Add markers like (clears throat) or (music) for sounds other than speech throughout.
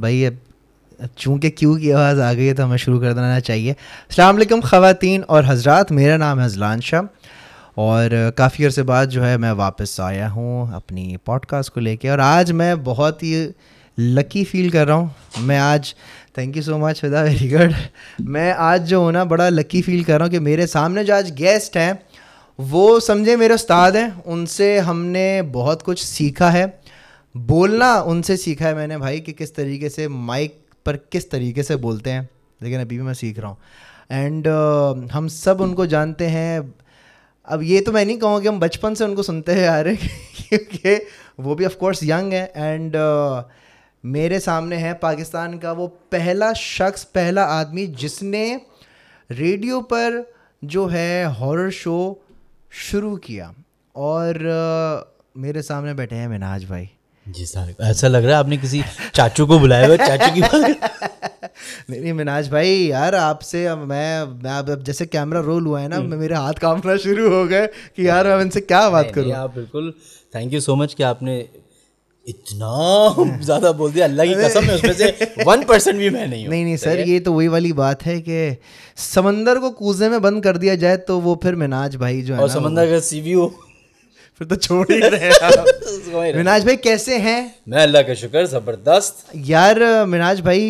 भाई अब चूँकि क्यों की आवाज़ आ गई है तो हमें शुरू कर देना चाहिए अलमैकम ख़वातीन और हजरात मेरा नाम है अजलान शाह और काफ़ी अर्से बाद जो है मैं वापस आया हूँ अपनी पॉडकास्ट को लेके और आज मैं बहुत ही लकी फील कर रहा हूँ मैं आज थैंक यू सो मच विदा वेरी गुड मैं आज जो हूँ ना बड़ा लकी फील कर रहा हूँ कि मेरे सामने जो आज गेस्ट हैं वो समझे मेरे उस्ताद हैं उनसे हमने बहुत कुछ सीखा है बोलना उनसे सीखा है मैंने भाई कि किस तरीके से माइक पर किस तरीके से बोलते हैं लेकिन अभी भी मैं सीख रहा हूँ एंड uh, हम सब उनको जानते हैं अब ये तो मैं नहीं कहूँगा कि हम बचपन से उनको सुनते हैं रहे (laughs) क्योंकि वो भी कोर्स यंग है एंड uh, मेरे सामने है पाकिस्तान का वो पहला शख्स पहला आदमी जिसने रेडियो पर जो है हॉरर शो शुरू किया और uh, मेरे सामने बैठे हैं मिनाज भाई जी सर ऐसा लग रहा है आपने किसी चाचू को बुलाया हुआ चाचू की नहीं नहीं मिनाज भाई यार आपसे मैं मैं अब जैसे कैमरा रोल हुआ है ना हम्म। मेरे हाथ कांपना शुरू हो गए कि यार मैं इनसे क्या बात करूँ आप बिल्कुल थैंक यू सो मच कि आपने इतना हाँ। ज़्यादा बोल दिया अल्लाह की कसम उसमें से वन परसेंट भी मैं नहीं नहीं नहीं सर ये तो वही वाली बात है कि समंदर को कूजे में बंद कर दिया जाए तो वो फिर मिनाज भाई जो है और समंदर का सीवी हो फिर तो छोड़ ही रहे (laughs) मिनाज भाई कैसे हैं मैं अल्लाह का शुक्र जबरदस्त यार मिनाज भाई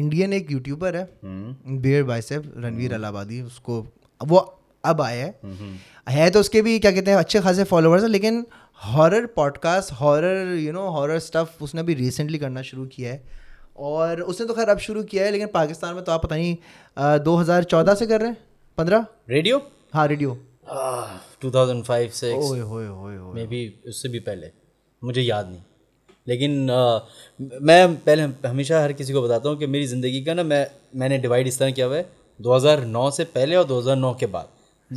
इंडियन एक यूट्यूबर है बियर हम्म। साहब रणवीर हम्म। अलाबादी उसको वो अब आया है हम्म, है तो उसके भी क्या कहते हैं अच्छे खासे फॉलोअर्स हैं लेकिन horror podcast horror you know horror stuff उसने अभी रिसेंटली करना शुरू किया है और उसने तो खैर अब शुरू किया है लेकिन पाकिस्तान में तो आप पता नहीं दो हज़ार चौदह से कर रहे हैं पंद्रह रेडियो हाँ radio two thousand five maybe उससे भी पहले मुझे याद नहीं लेकिन आ, मैं पहले हमेशा हर किसी को बताता हूँ कि मेरी ज़िंदगी का ना मैं मैंने डिवाइड इस तरह किया हुआ है 2009 से पहले और 2009 के बाद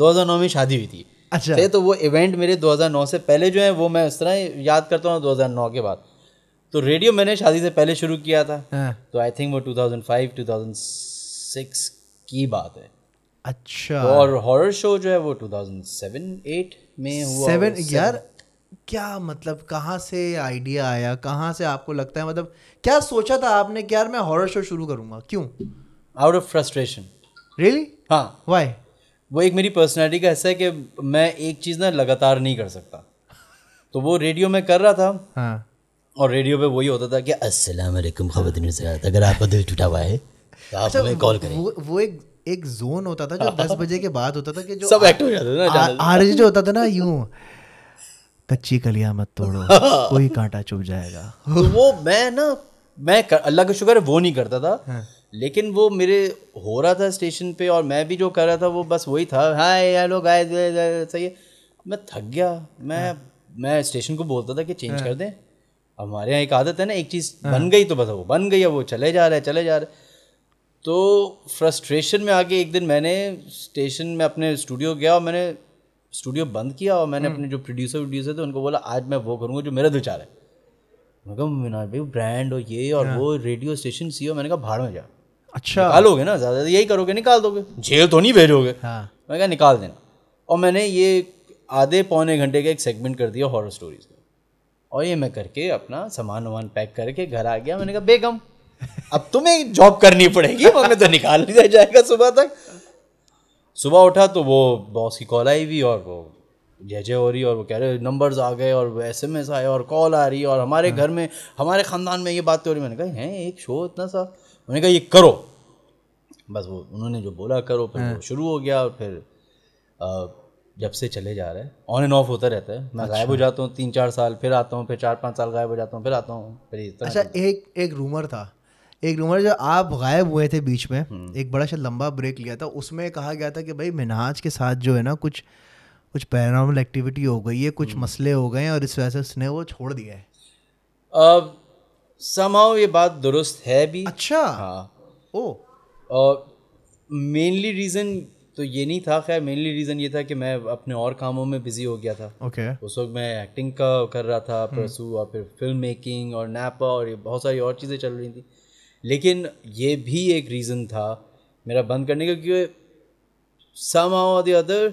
2009 में शादी हुई थी अच्छा तो, तो वो इवेंट मेरे 2009 से पहले जो है वो मैं इस तरह याद करता हूँ 2009 के बाद तो रेडियो मैंने शादी से पहले शुरू किया था हाँ। तो आई थिंक वो 2005 2006 की बात है अच्छा तो और हॉरर शो जो है वो 2007-8 में हुआ सेवन यार क्या मतलब कहाँ से आइडिया आया कहाँ से आपको लगता है मतलब क्या सोचा था आपने कि यार मैं हॉरर शो शुरू करूँगा क्यों आउट ऑफ फ्रस्ट्रेशन रियली हाँ वाई वो एक मेरी पर्सनैलिटी का ऐसा है कि मैं एक चीज़ ना लगातार नहीं कर सकता तो वो रेडियो में कर रहा था हाँ और रेडियो पे वही होता था कि अस्सलाम वालेकुम खबर अगर आपका दिल टूटा हुआ है तो आप अच्छा, कॉल करें वो, वो एक एक जोन होता था जो हाँ। दस बजे के बाद होता था कि जो सब एक्ट हो जाता ना आरजे जो होता था ना यूं कच्ची कलिया मत तोड़ो हाँ। कोई कांटा चुभ जाएगा तो वो मैं ना मैं अल्लाह का शुक्र वो नहीं करता था हाँ। लेकिन वो मेरे हो रहा था स्टेशन पे और मैं भी जो कर रहा था वो बस वही था हाय हेलो गाइस सही मैं थक गया मैं मैं स्टेशन को बोलता था कि चेंज कर दें हमारे यहाँ एक आदत है ना एक चीज़ बन गई तो बस वो बन गई है वो चले जा रहा है चले जा रहा है तो फ्रस्ट्रेशन में आके एक दिन मैंने स्टेशन में अपने स्टूडियो गया और मैंने स्टूडियो बंद किया और मैंने हम्म। अपने जो प्रोड्यूसर वोड्यूसर थे उनको बोला आज मैं वो करूँगा जो मेरा दिल चाह रहा है मैंने कहा मीनार भाई ब्रांड और ये और हाँ। वो रेडियो स्टेशन सी मैंने कहा भाड़ में जा अच्छा निकालोगे ना ज़्यादा यही करोगे निकाल दोगे जेल तो नहीं भेजोगे हाँ मैं कहा निकाल देना और मैंने ये आधे पौने घंटे का एक सेगमेंट कर दिया हॉरर स्टोरीज का और ये मैं करके अपना सामान वामान पैक करके घर आ गया मैंने कहा बेगम अब तुम्हें जॉब करनी पड़ेगी हमें तो निकाल लिया जाएगा सुबह तक सुबह उठा तो वो बॉस की कॉल आई हुई और वो जय जय हो रही और वो कह रहे नंबर्स आ गए और एस एम एस आए और कॉल आ रही और हमारे हाँ। घर में हमारे ख़ानदान में ये बात हो रही मैंने कहा हैं एक शो इतना सा मैंने कहा ये करो बस वो उन्होंने जो बोला करो फिर हाँ। शुरू हो गया और फिर जब से चले जा रहे हैं ऑन एंड ऑफ होता रहता है मैं अच्छा। गायब हो जाता हूँ तीन चार साल फिर आता हूँ फिर चार पाँच साल गायब हो जाता हूँ फिर आता हूँ फिर अच्छा एक एक रूमर था एक रूमर जो आप गायब हुए थे बीच में हम्म। एक बड़ा शायद लंबा ब्रेक लिया था उसमें कहा गया था कि भाई मिनाज के साथ जो है ना कुछ कुछ पैरानॉर्मल एक्टिविटी हो गई है कुछ हम्म। मसले हो गए हैं और इस वजह से उसने वो छोड़ दिया है अब समाओ ये बात दुरुस्त है भी अच्छा हाँ ओ और मेनली रीज़न तो ये नहीं था खैर मेनली रीज़न ये था कि मैं अपने और कामों में बिजी हो गया था ओके okay. उस वक्त मैं एक्टिंग का कर रहा था परसू हम्म। और फिर फिल्म मेकिंग और नैपा और ये बहुत सारी और चीज़ें चल रही थी लेकिन ये भी एक रीज़न था मेरा बंद करने का क्योंकि सम हाउ द अदर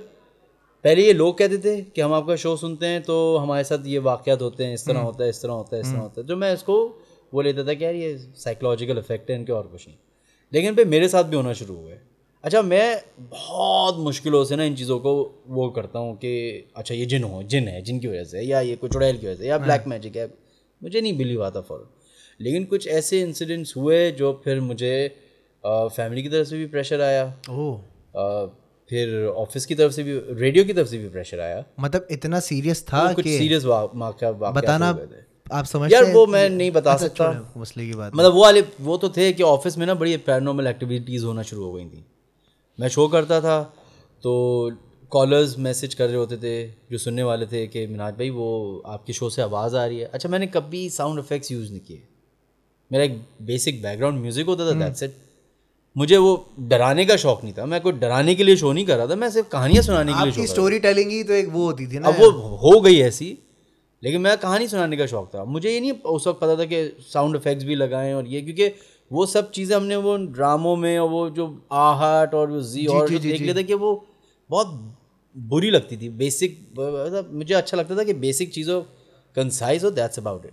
पहले ये लोग कहते थे कि हम आपका शो सुनते हैं तो हमारे साथ ये वाक़ होते हैं इस तरह हम्म। होता है इस तरह होता है इस तरह हम्म। होता है जो मैं इसको वो लेता था कि यार ये साइकोलॉजिकल इफेक्ट है इनके और कुछ नहीं लेकिन फिर मेरे साथ भी होना शुरू हुआ है अच्छा मैं बहुत मुश्किलों से ना इन चीज़ों को वो करता हूँ कि अच्छा ये जिन हो जिन है जिन की वजह से या ये कुछ उड़ैल की वजह से या ब्लैक हाँ। मैजिक है मुझे नहीं बिलीव आता फॉर लेकिन कुछ ऐसे इंसिडेंट्स हुए जो फिर मुझे फैमिली की तरफ से भी प्रेशर आया ओह फिर ऑफिस की तरफ से भी रेडियो की तरफ से भी प्रेशर आया मतलब इतना सीरियस था कुछ सीरियस बताना आप समझ यार वो मैं नहीं बता अच्छा, सकता मसले की बात मतलब वो वाले वो तो थे कि ऑफिस में ना बड़ी पैरानॉर्मल एक्टिविटीज़ होना शुरू हो गई थी मैं शो करता था तो कॉलर्स मैसेज कर रहे होते थे जो सुनने वाले थे कि मिनाज भाई वो आपके शो से आवाज़ आ रही है अच्छा मैंने कभी साउंड इफ़ेक्ट्स यूज़ नहीं किए मेरा एक बेसिक बैकग्राउंड म्यूजिक होता था दैट्स हम्म। इट मुझे वो डराने का शौक नहीं था मैं कोई डराने के लिए शो नहीं कर रहा था मैं सिर्फ कहानियां सुनाने के लिए शो स्टोरी टेलिंग ही तो एक वो होती थी ना अब वो हो गई ऐसी लेकिन मैं कहानी सुनाने का शौक था मुझे ये नहीं उस वक्त पता था कि साउंड इफेक्ट्स भी लगाएं और ये क्योंकि वो सब चीज़ें हमने वो ड्रामों में और वो जो आहट और वो जी और देख लेते कि वो बहुत बुरी लगती थी बेसिक मतलब मुझे अच्छा लगता था कि बेसिक चीज़ों कंसाइज हो दैट्स अबाउट इट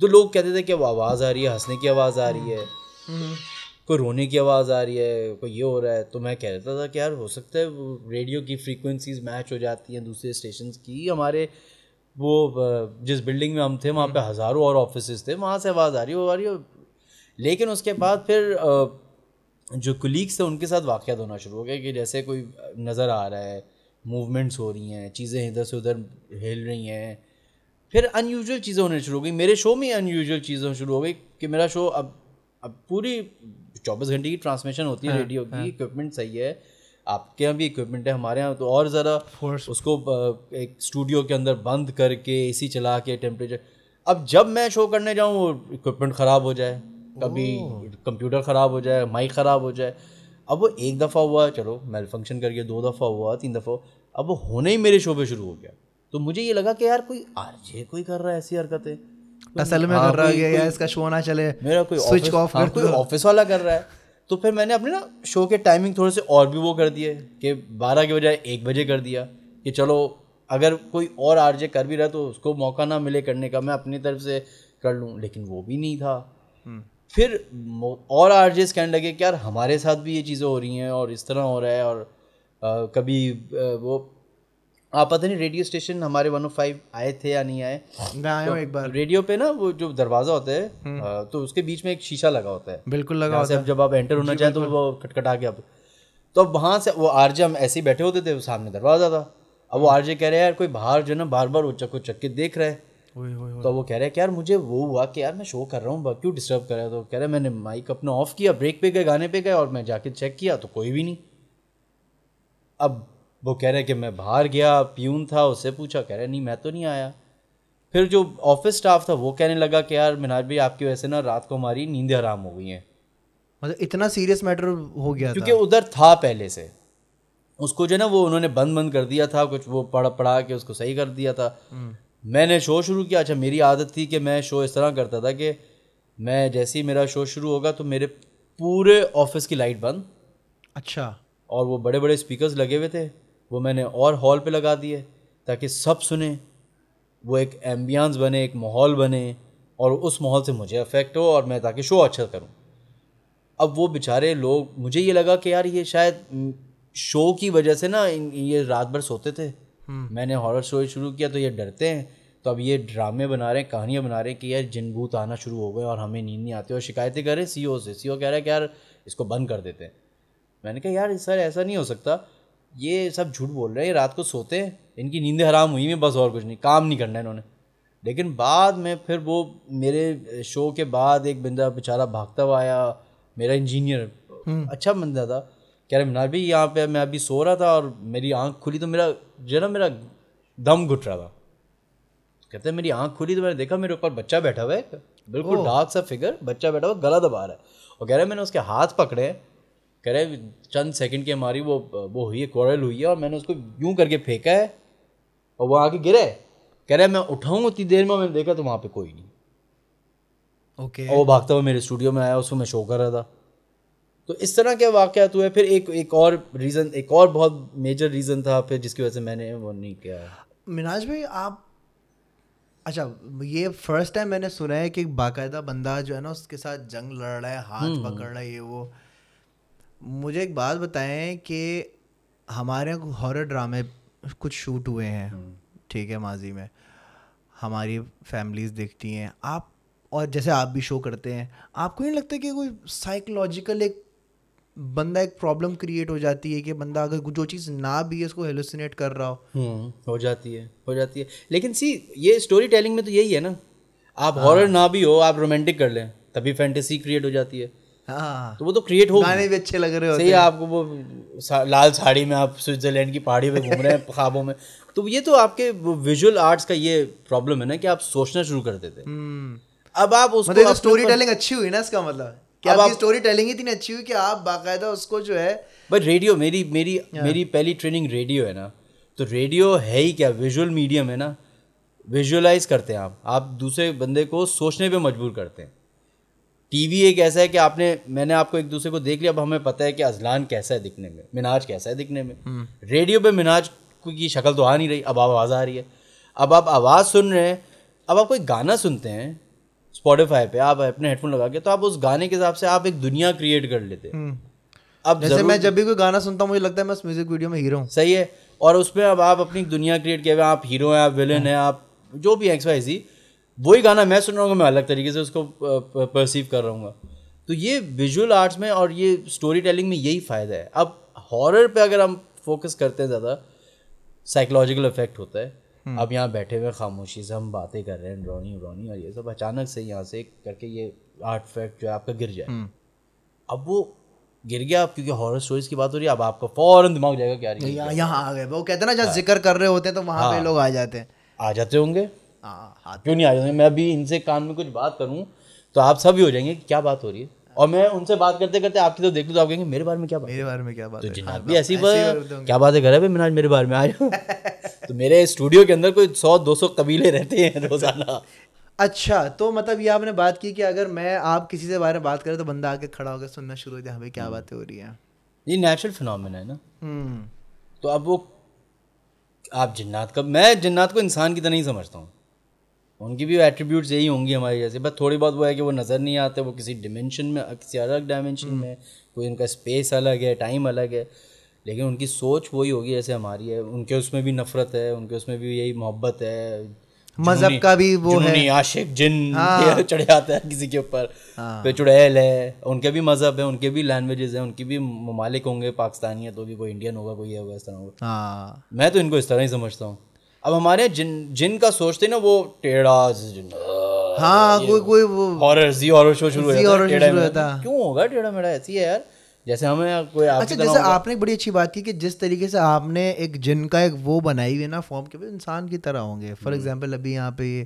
तो लोग कहते थे कि आवाज़ आ रही है हंसने की आवाज़ आ रही हम्म। है हम्म। कोई रोने की आवाज़ आ रही है कोई ये हो रहा है तो मैं कह रहता था कि यार हो सकता है रेडियो की फ्रीक्वेंसीज मैच हो जाती हैं दूसरे स्टेशन की हमारे वो जिस बिल्डिंग में हम थे वहाँ पे हम्म। हज़ारों और ऑफिस थे वहाँ से आवाज़ आ रही हो आ रही हो लेकिन उसके बाद फिर जो कुलीग्स थे उनके साथ वाक़ होना शुरू हो गया कि जैसे कोई नज़र आ रहा है मूवमेंट्स हो रही हैं चीज़ें इधर से उधर हिल रही हैं फिर अनयूजल चीज़ें होने शुरू हो गई मेरे शो में अनयूजल चीज़ें शुरू हो गई कि मेरा शो अब अब पूरी चौबीस घंटे की ट्रांसमिशन होती है रेडियो हाँ, की इक्विपमेंट हाँ। सही है आपके यहाँ भी इक्विपमेंट है हमारे यहाँ तो और ज़रा उसको एक स्टूडियो के अंदर बंद करके सी चला के टेम्परेचर अब जब मैं शो करने जाऊँ वो इक्विपमेंट ख़राब हो जाए कभी कंप्यूटर ख़राब हो जाए माइक ख़राब हो जाए अब वो एक दफ़ा हुआ चलो मेल फंक्शन करके दो दफ़ा हुआ तीन दफ़ा अब वो होने ही मेरे शो पे शुरू हो गया तो मुझे ये लगा कि यार कोई आरजे कोई कर रहा है ऐसी हरकतें असल में हाँ, कर रहा है या इसका शो ना चले मेरा कोई स्विच ऑफ हाँ, कर कोई ऑफिस वाला कर रहा है तो फिर मैंने अपने ना शो के टाइमिंग थोड़े से और भी वो कर दिए कि बारह के बजाय एक बजे कर दिया कि चलो अगर कोई और आरजे कर भी रहा तो उसको मौका ना मिले करने का मैं अपनी तरफ से कर लूँ लेकिन वो भी नहीं था हम्म। फिर और आरजेस कहने लगे कि यार हमारे साथ भी ये चीज़ें हो रही हैं और इस तरह हो रहा है और आ, कभी आ, वो आप पता नहीं रेडियो स्टेशन हमारे 105 आए थे या नहीं आए मैं आया हूँ तो एक बार रेडियो पे ना वो जो दरवाजा होता है हम्म। तो उसके बीच में एक शीशा लगा होता है बिल्कुल लगा होता है जब आप एंटर होना चाहें तो वो खटखटा के आप तो अब वहाँ से वो आरजे हम ऐसे ही बैठे होते थे सामने दरवाजा था अब वो आरजे कह रहे हैं यार कोई बाहर जो ना बार बार वो चक्को चक्के देख रहे तो वो कह रहे हैं यार मुझे वो हुआ कि यार मैं शो कर रहा हूँ क्यों डिस्टर्ब कर रहा है तो कह रहे मैंने माइक अपना ऑफ किया ब्रेक पे गए गाने पे गए और मैं जाके चेक किया तो कोई भी नहीं अब वो कह रहे कि मैं बाहर गया प्यून था उससे पूछा कह रहे नहीं मैं तो नहीं आया फिर जो ऑफिस स्टाफ था वो कहने लगा कि यार मिनाज भाई आपकी वजह से ना रात को हमारी नींदें हराम हो गई हैं मतलब इतना सीरियस मैटर हो गया क्योंकि उधर था पहले से उसको जो है ना वो उन्होंने बंद बंद कर दिया था कुछ वो पढ़ पढ़ा के उसको सही कर दिया था हम्म। मैंने शो शुरू किया अच्छा मेरी आदत थी कि मैं शो इस तरह करता था कि मैं जैसे ही मेरा शो शुरू होगा तो मेरे पूरे ऑफिस की लाइट बंद अच्छा और वो बड़े बड़े स्पीकर्स लगे हुए थे वो मैंने और हॉल पे लगा दिए ताकि सब सुने वो एक एम्बियांस बने एक माहौल बने और उस माहौल से मुझे अफेक्ट हो और मैं ताकि शो अच्छा करूँ अब वो बेचारे लोग मुझे ये लगा कि यार ये शायद शो की वजह से ना ये रात भर सोते थे हम्म। मैंने हॉरर शो शुरू किया तो ये डरते हैं तो अब ये ड्रामे बना रहे हैं कहानियाँ बना रहे हैं कि यार जिन भूत आना शुरू हो गए और हमें नींद नहीं आती और शिकायतें कर रहे सी से सी ओ e कह रहा है कि यार इसको बंद कर देते हैं मैंने कहा यार सर ऐसा नहीं हो सकता ये सब झूठ बोल रहे हैं रात को सोते हैं इनकी नींदें हराम हुई हैं बस और कुछ नहीं काम नहीं करना इन्होंने लेकिन बाद में फिर वो मेरे शो के बाद एक बंदा बेचारा भागता हुआ आया मेरा इंजीनियर हम्म। अच्छा बंदा था कह रहे मीनार भी यहाँ पे मैं अभी सो रहा था और मेरी आँख खुली तो मेरा जो ना मेरा दम घुट रहा था कहते हैं मेरी आँख खुली तो मैंने देखा मेरे ऊपर बच्चा बैठा हुआ है बिल्कुल डार्क सा फिगर बच्चा बैठा हुआ गला दबा रहा है और कह रहे मैंने उसके हाथ पकड़े कह रहे चंद सेकंड की हमारी वो वो हुई है क्वारल हुई है और मैंने उसको यूं करके फेंका है और वो आके गिरे कह रहे मैं उठाऊँ उतनी देर में मैंने देखा तो वहाँ पे कोई नहीं ओके okay. वो भागता हुआ मेरे स्टूडियो में आया उसको मैं शो कर रहा था तो इस तरह के वाक़ात तो हुए फिर एक एक और रीज़न एक और बहुत मेजर रीज़न था फिर जिसकी वजह से मैंने वो नहीं किया मिनाज भाई आप अच्छा ये फर्स्ट टाइम मैंने सुना है कि बाकायदा बंदा जो है ना उसके साथ जंग लड़ रहा है हाथ हम्म। पकड़ रहा है ये वो मुझे एक बात बताएं कि हमारे यहाँ हॉरर ड्रामे कुछ शूट हुए हैं हम्म। ठीक है माजी में हमारी फैमिलीज देखती हैं आप और जैसे आप भी शो करते हैं आपको नहीं लगता कि कोई साइकोलॉजिकल एक बंदा एक प्रॉब्लम क्रिएट हो जाती है कि बंदा अगर जो चीज़ ना भी है उसको हेलोसिनेट कर रहा हो हम्म, हो जाती है हो जाती है लेकिन सी ये स्टोरी टेलिंग में तो यही है ना आप हॉरर हाँ। ना भी हो आप रोमांटिक कर लें तभी फैंटेसी क्रिएट हो जाती है हाँ। तो वो तो क्रिएट हो गाने भी अच्छे लग रहे होते सही आपको वो सा, लाल साड़ी में आप स्विट्जरलैंड की पहाड़ी पे घूम रहे हैं ख्वाबों में तो ये तो आपके विजुअल आर्ट्स का ये प्रॉब्लम है ना कि आप सोचना शुरू कर देते हम्म। अब आप उसको मतलब स्टोरी तो टेलिंग अच्छी हुई ना इसका मतलब कि अब आपकी स्टोरी टेलिंग इतनी अच्छी हुई कि आप बाकायदा उसको जो है बट रेडियो मेरी मेरी मेरी पहली ट्रेनिंग रेडियो है ना तो रेडियो है ही क्या विजुअल मीडियम है ना विजुअलाइज करते हैं आप आप दूसरे बंदे को सोचने पे मजबूर करते हैं टीवी एक ऐसा है कि आपने मैंने आपको एक दूसरे को देख लिया अब हमें पता है कि अजलान कैसा है दिखने में मिनाज कैसा है दिखने में हम्म। रेडियो पे मिनाज की शक्ल तो आ नहीं रही अब आवाज़ आ रही है अब आप आवाज़ सुन रहे हैं अब आप कोई गाना सुनते हैं स्पॉटिफाई पे आप अपने हेडफोन लगा के तो आप उस गाने के हिसाब से आप एक दुनिया क्रिएट कर लेते हैं हम्म। अब जैसे मैं जब भी कोई गाना सुनता हूँ मुझे लगता है मैं उस म्यूजिक वीडियो में हीरो हूँ सही है और उसमें अब आप अपनी दुनिया क्रिएट किया आप हीरो हैं आप विलन हैं आप जो भी एक्स वाई जी वही गाना मैं सुन रहा हूँ मैं अलग तरीके से उसको परसीव कर रहा हूँ तो ये विजुअल आर्ट्स में और ये स्टोरी टेलिंग में यही फ़ायदा है अब हॉरर पे अगर हम फोकस करते हैं ज़्यादा साइकोलॉजिकल इफेक्ट होता है हम्म। अब यहाँ बैठे हुए खामोशी से हम बातें कर रहे हैं रोनी रोनी और ये सब अचानक से यहाँ से करके ये आर्ट फैक्ट जो है आपका गिर जाए हम्म। अब वो गिर गया आप क्योंकि हॉरर स्टोरीज की बात हो रही है अब आपका फौरन दिमाग जाएगा क्या यहाँ आ गए वो कहते हैं ना जहाँ जिक्र कर रहे होते हैं तो वहाँ पे हाँ। लोग आ जाते हैं आ जाते होंगे हाँ, हाँ हाथ क्यों नहीं आ जाएंगे मैं अभी इनसे कान में कुछ बात करूँ तो आप सब ही हो जाएंगे क्या बात हो रही है और मैं उनसे बात करते करते आपकी तो देख लो तो आप कहेंगे मेरे बारे में क्या बात मेरे बारे में क्या बात तो जनाब हाँ, भी तो ऐसी बात क्या बात है घर है मिनाज मेरे बारे में आ (laughs) तो मेरे स्टूडियो के अंदर कोई सौ दो सौ कबीले रहते हैं रोज़ाना अच्छा तो मतलब ये आपने बात की कि अगर मैं आप किसी से बारे में बात करें तो बंदा आके खड़ा होकर सुनना शुरू हो जाए हमें हाँ क्या हम्म। बातें हो रही है ये नेचुरल फिनोमिना है ना हम्म। तो अब वो आप जिन्नात का मैं जिन्नात को इंसान की तरह ही समझता हूँ उनकी भी एट्रीब्यूट्स यही होंगी हमारे जैसे बस थोड़ी बहुत वो है कि वो नज़र नहीं आते वो किसी डिमेंशन में किसी अलग डायमेंशन हम्म। में कोई उनका स्पेस अलग है टाइम अलग है लेकिन उनकी सोच वही होगी जैसे हमारी है उनके उसमें भी नफरत है उनके उसमें भी यही मोहब्बत है मजहब का भी वो है आशिक जिन हाँ। चढ़ जाता है किसी के ऊपर हाँ। चुड़ैल है उनके भी मजहब है उनके भी लैंग्वेजेस हैं उनकी भी ममालिक होंगे पाकिस्तानी है तो भी कोई इंडियन होगा कोई होगा इस तरह होगा हाँ। मैं तो इनको इस तरह ही समझता हूँ अब हमारे जिन जिन का सोचते ना वो टेढ़ा जिन हाँ कोई कोई वो हॉरर जी हॉरर शो शुरू हो जाता है क्यों होगा टेढ़ा मेढ़ा ऐसी है यार जैसे हमें कोई अच्छा जैसे आपने एक बड़ी अच्छी बात की कि जिस तरीके से आपने एक जिन का एक वो बनाई हुई है ना फॉर्म के इंसान की तरह होंगे फॉर एग्जांपल हम्म। अभी यहाँ पे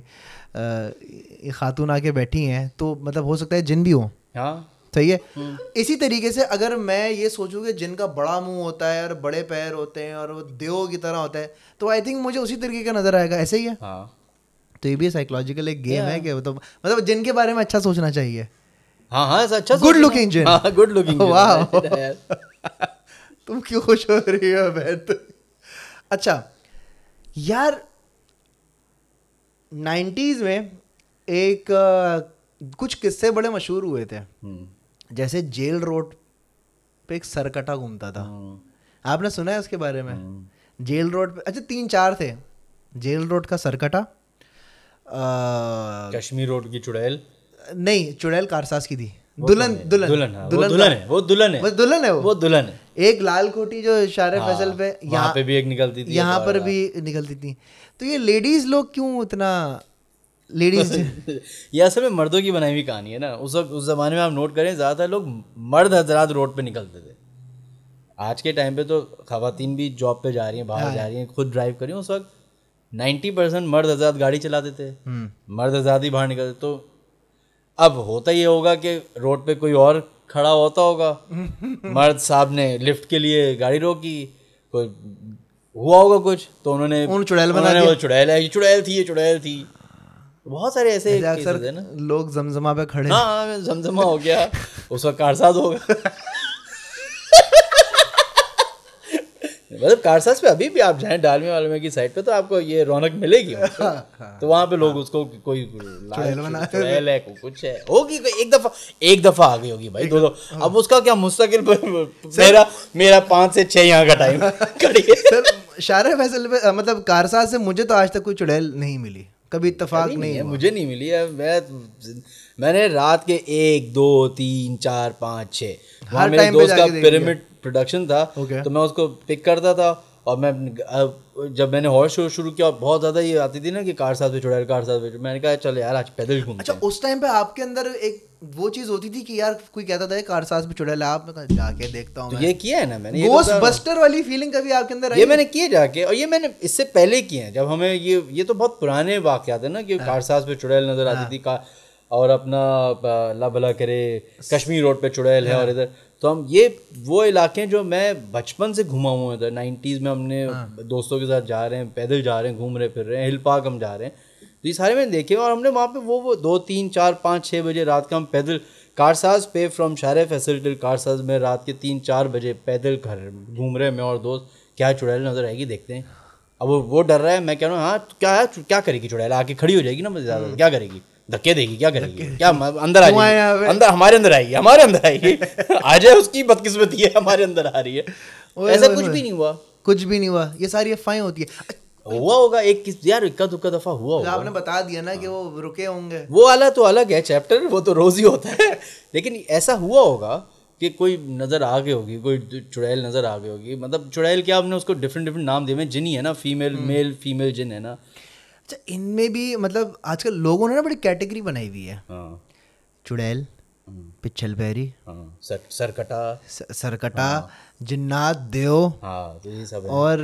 ये खातून आके बैठी हैं तो मतलब हो सकता है जिन भी हो हाँ सही है हम्म। इसी तरीके से अगर मैं ये सोचूं कि जिनका बड़ा मुंह होता है और बड़े पैर होते हैं और वो देव की तरह होता है तो आई थिंक मुझे उसी तरीके का नजर आएगा ऐसे ही है हाँ। तो ये भी साइकोलॉजिकल एक गेम है कि मतलब मतलब जिनके बारे में अच्छा सोचना चाहिए हाँ हाँ अच्छा गुड लुकिंग जिन गुड लुकिंग वाह तुम क्यों खुश हो रही हो बहन अच्छा यार नाइन्टीज में एक कुछ किस्से बड़े मशहूर हुए थे हम्म। जैसे जेल रोड पे एक सरकटा घूमता था हाँ। आपने सुना है उसके बारे में हाँ। जेल रोड पे अच्छा तीन चार थे जेल रोड का सरकटा कश्मीर रोड की चुड़ैल नहीं चुड़ैल कारसास की थी दुल्हन दुल्हन दुल्हन दुल्हन दुल्हन है वो दुल्हन है वो दुल्हन है वो वो दुल्हन है एक लाल कोटी जो इशारे हाँ, फसल पे यहाँ पे भी एक निकलती थी यहाँ पर भी निकलती थी तो ये लेडीज लोग क्यों इतना लेडीज (laughs) ये असल में मर्दों की बनाई हुई कहानी है ना उस वक्त उस ज़माने में आप नोट करें ज़्यादातर लोग मर्द हजरात रोड पे निकलते थे आज के टाइम पे तो खातन भी जॉब पे जा रही हैं बाहर हाँ। जा रही हैं खुद ड्राइव करी उस वक्त नाइन्टी परसेंट मर्द हजरात गाड़ी चलाते थे हम्म। मर्द हजरात ही बाहर निकलते तो अब होता ये होगा कि रोड पे कोई और खड़ा होता होगा (laughs) मर्द साहब ने लिफ्ट के लिए गाड़ी रोकी कोई हुआ होगा कुछ तो उन्होंने चुड़ैल बना चुड़ैल है ये चुड़ैल थी ये चुड़ैल थी बहुत सारे ऐसे अक्सर लोग जमजमा पे खड़े हाँ जमजमा हो गया वक्त कारसाज होगा मतलब कारसाज पे अभी भी आप जाए डालमे वालमे की साइड पे तो आपको ये रौनक मिलेगी (laughs) हाँ, हाँ। तो वहाँ पे लोग उसको कोई चुड़ैल कुछ है होगी एक दफा एक दफा आ गई होगी भाई दो दो हाँ। अब उसका क्या मुस्तकिल मेरा मेरा पाँच से छह यहाँ का टाइम (laughs) सर शार फैसल मतलब कारसाज से मुझे तो आज तक कोई चुड़ैल नहीं मिली कभी इतफाक नहीं, नहीं है मुझे नहीं मिली है मैं मैंने रात के एक दो तीन चार पाँच छः हर टाइम दोस्त का पिरामिड प्रोडक्शन था तो मैं उसको पिक करता था और मैं जब मैंने हॉर्स शो शुरू किया बहुत ज़्यादा ये आती थी ना कि कार साथ में छोड़ा कार साथ में मैंने कहा चल यार आज पैदल घूम अच्छा उस टाइम पे आपके अंदर एक वो चीज होती थी कि यार कोई कहता था कार सास में चुड़ैल आप मैं जाके देखता हूँ तो ये किया है ना मैंने गोस्ट तो बस्टर वाली फीलिंग कभी आपके अंदर ये मैंने किए जाके और ये मैंने इससे पहले किए हैं जब हमें ये ये तो बहुत पुराने वाक्य थे ना कि हाँ। कार सास में चुड़ैल नजर आती हाँ। थी कार और अपना अल्लाह भला करे कश्मीर रोड पे चुड़ैल है हाँ। और इधर तो हम ये वो इलाके हैं जो मैं बचपन से घुमा हुआ इधर नाइन्टीज़ में हमने दोस्तों के साथ जा रहे हैं पैदल जा रहे हैं घूम रहे फिर रहे हैं हिल पार्क हम जा रहे हैं तो ये सारे मैंने देखे और हमने वहाँ पे वो वो दो तीन चार पाँच छः बजे रात का हम पैदल कारसाज पे फ्रॉम शार फैसिलिटी कारसाज में रात के तीन चार बजे पैदल घर घूम रहे मैं और दोस्त क्या चुड़ैल नज़र आएगी देखते हैं अब वो डर रहा है मैं कह रहा हूँ हाँ तो क्या है क्या करेगी चुड़ैल आके खड़ी हो जाएगी ना मुझे ज़्यादा क्या करेगी धक्के देगी क्या करेगी क्या अंदर आ जाएगी अंदर हमारे अंदर आएगी हमारे अंदर आएगी (laughs) आ जाए उसकी बदकिस्मती है हमारे अंदर आ रही है ऐसा कुछ भी नहीं हुआ कुछ भी नहीं हुआ ये सारी अफवाहें होती है हुआ होगा एक किस यार इक्का दुक्का दफा हुआ होगा आपने बता दिया ना कि वो रुके होंगे वो वाला तो अलग है चैप्टर वो तो रोज ही होता है लेकिन ऐसा हुआ होगा कि कोई नज़र आ गई होगी कोई चुड़ैल नज़र आ गई होगी मतलब चुड़ैल क्या आपने उसको डिफरेंट डिफरेंट नाम दिए जिन ही है ना फीमेल मेल फीमेल जिन है ना अच्छा इनमें भी मतलब आजकल लोगों ने ना बड़ी कैटेगरी बनाई हुई है हाँ। चुड़ैल हम्म। पिछल बैरी हाँ, सरकटा सरकटा हाँ। जिन्नात देव हाँ, तो और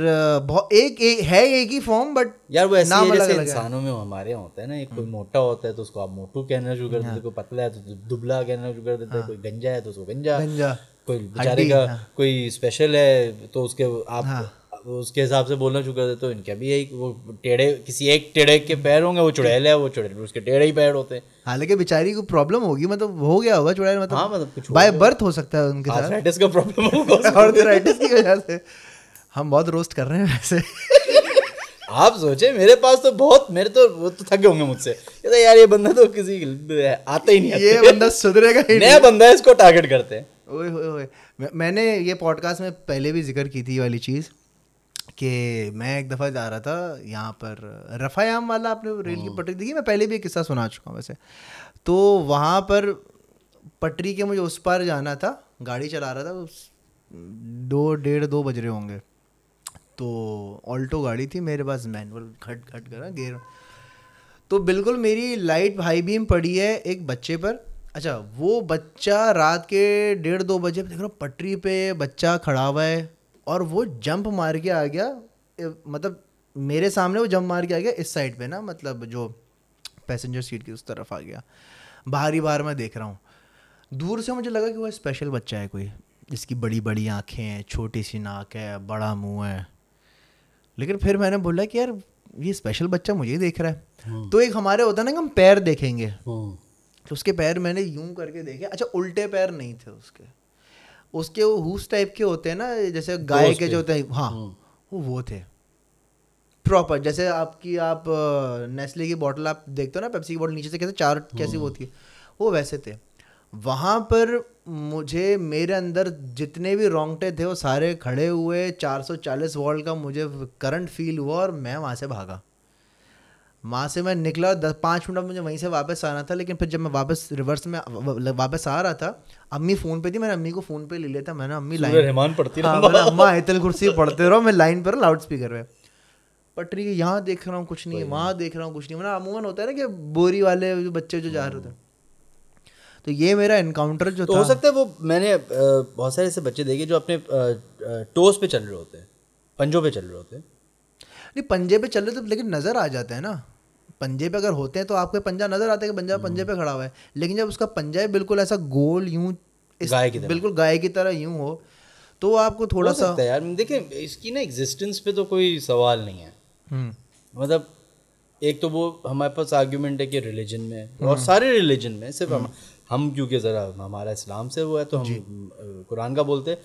एक, एक है एक ही फॉर्म बट यार वो ऐसे ही जैसे इंसानों में हमारे होते हैं ना एक कोई हम्म। मोटा होता है तो उसको आप मोटू कहना शुरू कर हाँ। देते कोई पतला है तो दुबला कहना शुरू कर देते हैं हाँ। कोई गंजा है तो उसको गंजा गंजा कोई बेचारे का कोई स्पेशल है तो उसके आप तो उसके हिसाब से बोलना शुरू करते तो इनके भी यही वो टेढ़े किसी एक टेढ़े के पैर होंगे वो चुड़ैल है वो चुड़ैल उसके टेढ़े ही पैर होते हैं हालांकि बेचारी को प्रॉब्लम होगी मतलब हो गया होगा चुड़ैल मतलब हाँ मतलब कुछ बाय बर्थ हो सकता है उनके साथ राइटिस का प्रॉब्लम होगा (laughs) की वजह से हम बहुत रोस्ट कर रहे हैं वैसे (laughs) आप सोचे मेरे पास तो बहुत मेरे तो वो तो थके होंगे मुझसे कहते तो यार ये बंदा तो किसी आता ही नहीं ये बंदा सुधरेगा ही (laughs) नया बंदा है इसको टारगेट करते हैं ओए ओए मैंने ये पॉडकास्ट में पहले भी जिक्र की थी वाली चीज़ कि मैं एक दफ़ा जा रहा था यहाँ पर रफ़ायाम वाला आपने रेल की हाँ। पटरी देखी मैं पहले भी एक किस्सा सुना चुका हूँ वैसे तो वहाँ पर पटरी के मुझे उस पार जाना था गाड़ी चला रहा था उस दो डेढ़ दो बज रहे होंगे तो ऑल्टो गाड़ी थी मेरे पास मैनुअल घट खट करा गेर तो बिल्कुल मेरी लाइट हाई बीम पड़ी है एक बच्चे पर अच्छा वो बच्चा रात के डेढ़ दो बजे देख रहा पटरी पे बच्चा खड़ा हुआ है और वो जंप मार के आ गया मतलब मेरे सामने वो जंप मार के आ गया इस साइड पे ना मतलब जो पैसेंजर सीट की उस तरफ आ गया बाहर ही मैं देख रहा हूँ दूर से मुझे लगा कि वह स्पेशल बच्चा है कोई जिसकी बड़ी बड़ी आँखें हैं छोटी सी नाक है बड़ा मुंह है लेकिन फिर मैंने बोला कि यार ये स्पेशल बच्चा मुझे ही देख रहा है हम्म। तो एक हमारे होता ना कि हम पैर देखेंगे हम्म। तो उसके पैर मैंने यूं करके देखे अच्छा उल्टे पैर नहीं थे उसके उसके वो हुस टाइप के होते हैं ना जैसे गाय के जो होते हैं हाँ हम्म। वो वो थे प्रॉपर जैसे आपकी आप नेस्ले की बॉटल आप देखते हो ना पेप्सी की बॉटल नीचे से कैसे चार कैसी हम्म। होती है वो वैसे थे वहाँ पर मुझे मेरे अंदर जितने भी रोंगटे थे वो सारे खड़े हुए 440 वॉल्ट का मुझे करंट फील हुआ और मैं वहाँ से भागा वहाँ से मैं निकला दस पाँच मिनट मुझे वहीं से वापस आना था लेकिन फिर जब मैं वापस रिवर्स में वापस आ रहा था अम्मी फ़ोन पे थी मैंने अम्मी को फ़ोन पे ले लिया था मैंने अम्मी लाइन रहमान पढ़ती हाँ अम्मा आयतल कुर्सी पढ़ते रहो मैं लाइन पर लाउड स्पीकर पे पटरी के यहाँ देख रहा हूँ कुछ नहीं वहाँ देख रहा हूँ कुछ नहीं मैंने अमूमन होता है ना कि बोरी वाले जो बच्चे जो जा रहे थे तो ये मेरा इनकाउंटर जो तो हो सकता है वो मैंने बहुत सारे ऐसे बच्चे देखे जो अपने टोस पे चल रहे होते हैं पंजों पे चल रहे होते हैं नहीं पंजे पे चल रहे तो लेकिन नज़र आ जाते हैं ना पंजे पे अगर होते हैं तो आपके पंजा नज़र आता है कि पंजा हम्म। पंजे पे खड़ा हुआ है लेकिन जब उसका पंजा बिल्कुल ऐसा गोल यूं गाय की तरह बिल्कुल गाय की तरह यूं हो तो आपको थोड़ा सा यार देखिए इसकी ना एग्जिस्टेंस पे तो कोई सवाल नहीं है हम्म। मतलब एक तो वो हमारे पास आर्ग्यूमेंट है कि रिलीजन में और हम्म। सारे रिलीजन में सिर्फ हम हम क्योंकि ज़रा हमारा इस्लाम से वो है तो हम कुरान का बोलते हैं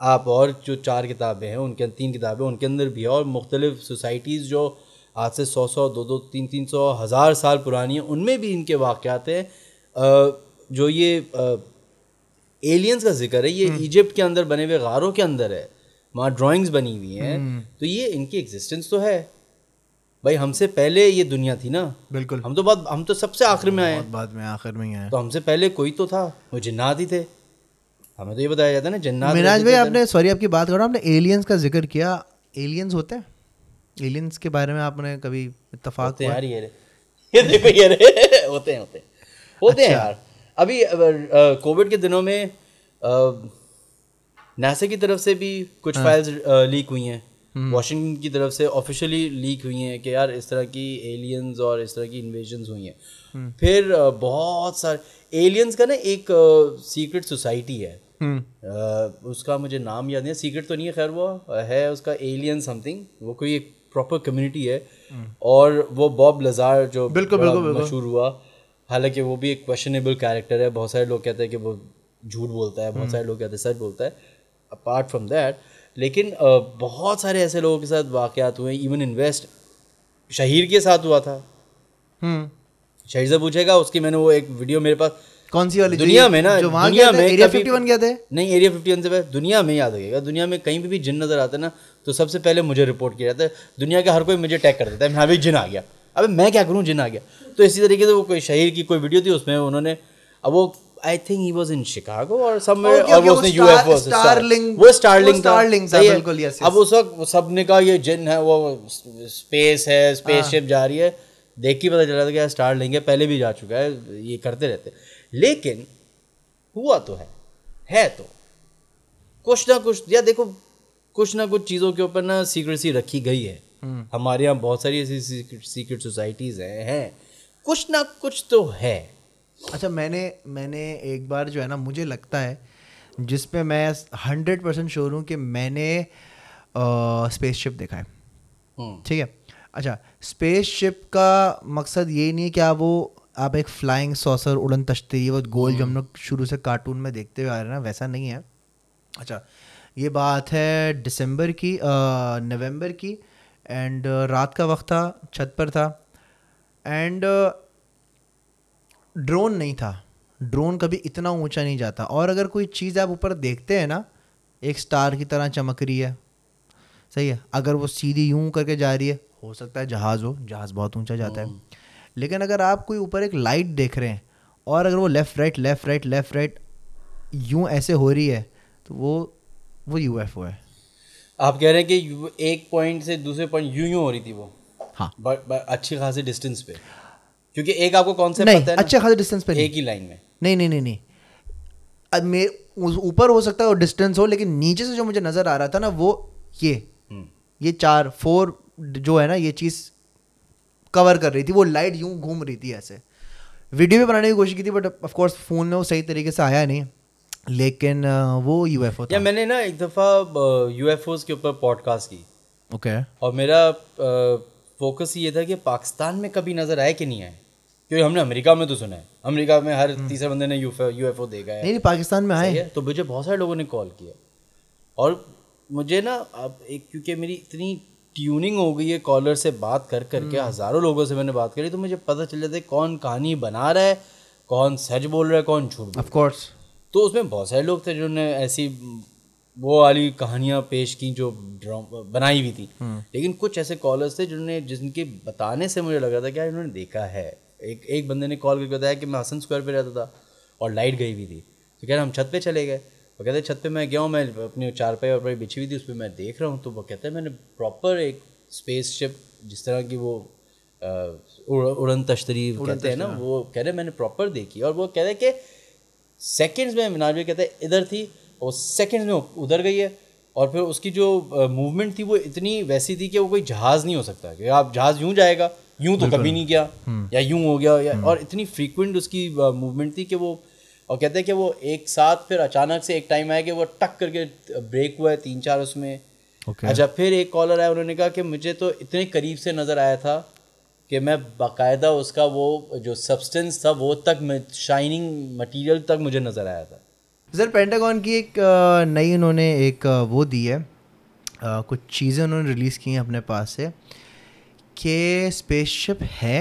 आप और जो चार किताबें हैं उनके तीन किताबें उनके अंदर भी है और मुख्तलिफ सोसाइटीज़ जो आज से सौ सौ दो दो तीन तीन सौ हज़ार साल पुरानी हैं उनमें भी इनके वाक़ात हैं जो ये एलियंस का जिक्र है ये हम्म। इजिप्ट के अंदर बने हुए गारों के अंदर है वहाँ ड्राइंग्स बनी हुई हैं हम्म। तो ये इनकी एग्जिस्टेंस तो है भाई हमसे पहले ये दुनिया थी ना बिल्कुल हम तो बात हम तो सबसे आखिर में आए बाद में आखिर में आए तो हमसे पहले कोई तो था वो जिन्नाती ही थे हमें तो ये बताया जाता है ना जन्नत मिराज भाई आपने सॉरी तो- आपकी बात करो आपने एलियंस का जिक्र किया एलियंस होते हैं एलियंस के बारे में आपने कभी इतफाक यार ये (laughs) ये देखो ये (laughs) होते हैं होते होते हैं अच्छा। यार अभी कोविड के दिनों में नासे की तरफ से भी कुछ फाइल्स हाँ। लीक हुई हैं वाशिंगटन हम्म। की तरफ से ऑफिशियली लीक हुई हैं कि यार इस तरह की एलियंस और इस तरह की इन्वेजन्स हुई हैं हम्म। फिर बहुत सारे एलियंस का ना एक सीक्रेट सोसाइटी है हम्म। उसका मुझे नाम याद नहीं है सीक्रेट तो नहीं है खैर वो है उसका एलियन समथिंग वो कोई एक प्रॉपर कम्युनिटी है हम्म। और वो बॉब लजार जो बिल्कुल बिल्कुल मशहूर हुआ हालांकि वो भी एक क्वेश्चनेबल कैरेक्टर है बहुत सारे लोग कहते हैं कि वो झूठ बोलता है बहुत हम्म। सारे लोग कहते हैं सच बोलता है अपार्ट फ्रॉम दैट लेकिन बहुत सारे ऐसे लोगों के साथ वाक़ात हुए इवन इन्वेस्ट शहीर के साथ हुआ था शहीर से पूछेगा उसकी मैंने वो एक वीडियो मेरे पास कौन सी वाली दुनिया में ना जो वहाँ दुनिया में एरिया फिफ्टी वन गया थे नहीं एरिया फिफ्टी वन से पहले दुनिया में याद हो गया दुनिया में कहीं भी, भी जिन नजर आते ना तो सबसे पहले मुझे रिपोर्ट किया जाता है दुनिया का हर कोई मुझे टैग कर देता है यहाँ भी जिन आ गया अब मैं क्या करूँ जिन आ गया तो इसी तरीके से वो कोई शहीर की कोई वीडियो थी उसमें उन्होंने अब वो I think he was in Chicago और समवेयर और वो उसने यूएफओ स्टारलिंग वो स्टारलिंग स्टारलिंग था बिल्कुल यस अब उस वक्त सबने कहा ये जिन है वो स्पेस है स्पेसशिप हाँ। जा रही है देख के पता चला था कि स्टार लेंगे पहले भी जा चुका है ये करते रहते हैं लेकिन हुआ तो है है तो कुछ ना कुछ या देखो कुछ ना कुछ चीज़ों के ऊपर ना सीक्रेसी रखी गई है हम्म। हमारे यहाँ बहुत सारी ऐसी सीक्रेट सोसाइटीज़ हैं हैं कुछ ना कुछ तो है अच्छा मैंने मैंने एक बार जो है ना मुझे लगता है जिस पे मैं हंड्रेड परसेंट श्योर हूँ कि मैंने स्पेसशिप देखा है हम्म। ठीक है अच्छा स्पेसशिप का मकसद ये नहीं है कि आप वो आप एक फ्लाइंग सॉसर उड़न तश्ती वो गोल जो हम लोग शुरू से कार्टून में देखते हुए आ रहे हैं ना वैसा नहीं है अच्छा ये बात है दिसंबर की नवंबर की एंड रात का वक्त था छत पर था एंड ड्रोन नहीं था ड्रोन कभी इतना ऊंचा नहीं जाता और अगर कोई चीज़ आप ऊपर देखते हैं ना एक स्टार की तरह चमक रही है सही है अगर वो सीधी यूं करके जा रही है हो सकता है जहाज़ हो जहाज़ बहुत ऊंचा जाता है हम्म। लेकिन अगर आप कोई ऊपर एक लाइट देख रहे हैं और अगर वो left right left right left right यूं ऐसे हो रही है तो वो वो यू एफ ओ है आप कह रहे हैं कि एक पॉइंट से दूसरे पॉइंट यूं यूं हो रही थी वो हाँ बट अच्छी खासी डिस्टेंस पे क्योंकि एक आपको कौन सा नहीं अच्छे खासे डिस्टेंस पे एक ही लाइन में नहीं नहीं नहीं नहीं मेरे ऊपर हो सकता है और डिस्टेंस हो लेकिन नीचे से जो मुझे नज़र आ रहा था ना वो ये हम्म। ये चार फोर जो है ना ये चीज़ कवर कर रही थी वो लाइट यूं घूम रही थी ऐसे वीडियो भी बनाने की कोशिश की थी बट ऑफकोर्स फ़ोन में वो सही तरीके से आया नहीं लेकिन वो यू एफ ओ था मैंने ना एक दफ़ा यू एफ ओज़ के ऊपर पॉडकास्ट की ओके okay. और मेरा फोकस ये था कि पाकिस्तान में कभी नज़र आए कि नहीं आए क्योंकि हमने अमेरिका में तो सुना है अमेरिका में हर हम्म। तीसरे बंदे ने यू एफ ओ देखा है नहीं पाकिस्तान में आए तो मुझे बहुत सारे लोगों ने कॉल किया और मुझे ना अब एक क्योंकि मेरी इतनी ट्यूनिंग हो गई है कॉलर से बात कर करके हज़ारों हम्म। लोगों से मैंने बात करी तो मुझे पता चल जाता है कौन कहानी बना रहा है कौन सच बोल रहा है कौन झूठ ऑफ कोर्स तो उसमें बहुत सारे लोग थे जिन्होंने ऐसी वो वाली कहानियाँ पेश की जो बनाई हुई थी हम्म। लेकिन कुछ ऐसे कॉलर्स थे जिन्होंने जिनके बताने से मुझे लग रहा था कि यार इन्होंने देखा है एक एक बंदे ने कॉल करके बताया कि मैं हसन स्क्वायर पर रहता था और लाइट गई हुई थी तो कह रहे हम छत पर चले गए वो कहते छत पे मैं गया हूँ मैं अपनी चारपाई वारपाई बिछी हुई थी उस पर मैं देख रहा हूँ तो वो कहते हैं मैंने प्रॉपर एक स्पेस शिप जिस तरह की वो उड़न तश्तरी कहते हैं ना हाँ। वो कह रहे मैंने प्रॉपर देखी और वो कह रहे कि सेकेंड्स में मीनार भी कहते हैं इधर थी और सेकेंड में उधर गई है और फिर उसकी जो मूवमेंट थी वो इतनी वैसी थी कि वो कोई जहाज़ नहीं हो सकता कि आप जहाज़ यूँ जाएगा यूँ तो कभी नहीं गया हम्म। या यूँ हो गया या हम्म। और इतनी फ्रीक्वेंट उसकी मूवमेंट थी कि वो और कहते हैं कि वो एक साथ फिर अचानक से एक टाइम आया कि वो टक करके ब्रेक हुआ है तीन चार उसमें okay. अच्छा फिर एक कॉलर आया उन्होंने कहा कि मुझे तो इतने करीब से नज़र आया था कि मैं बाकायदा उसका वो जो सब्सटेंस था वो तक शाइनिंग मटीरियल तक मुझे नज़र आया था सर पेंटागॉन की एक नई उन्होंने एक वो दी है कुछ चीज़ें उन्होंने रिलीज़ की हैं अपने पास से कि स्पेसशिप है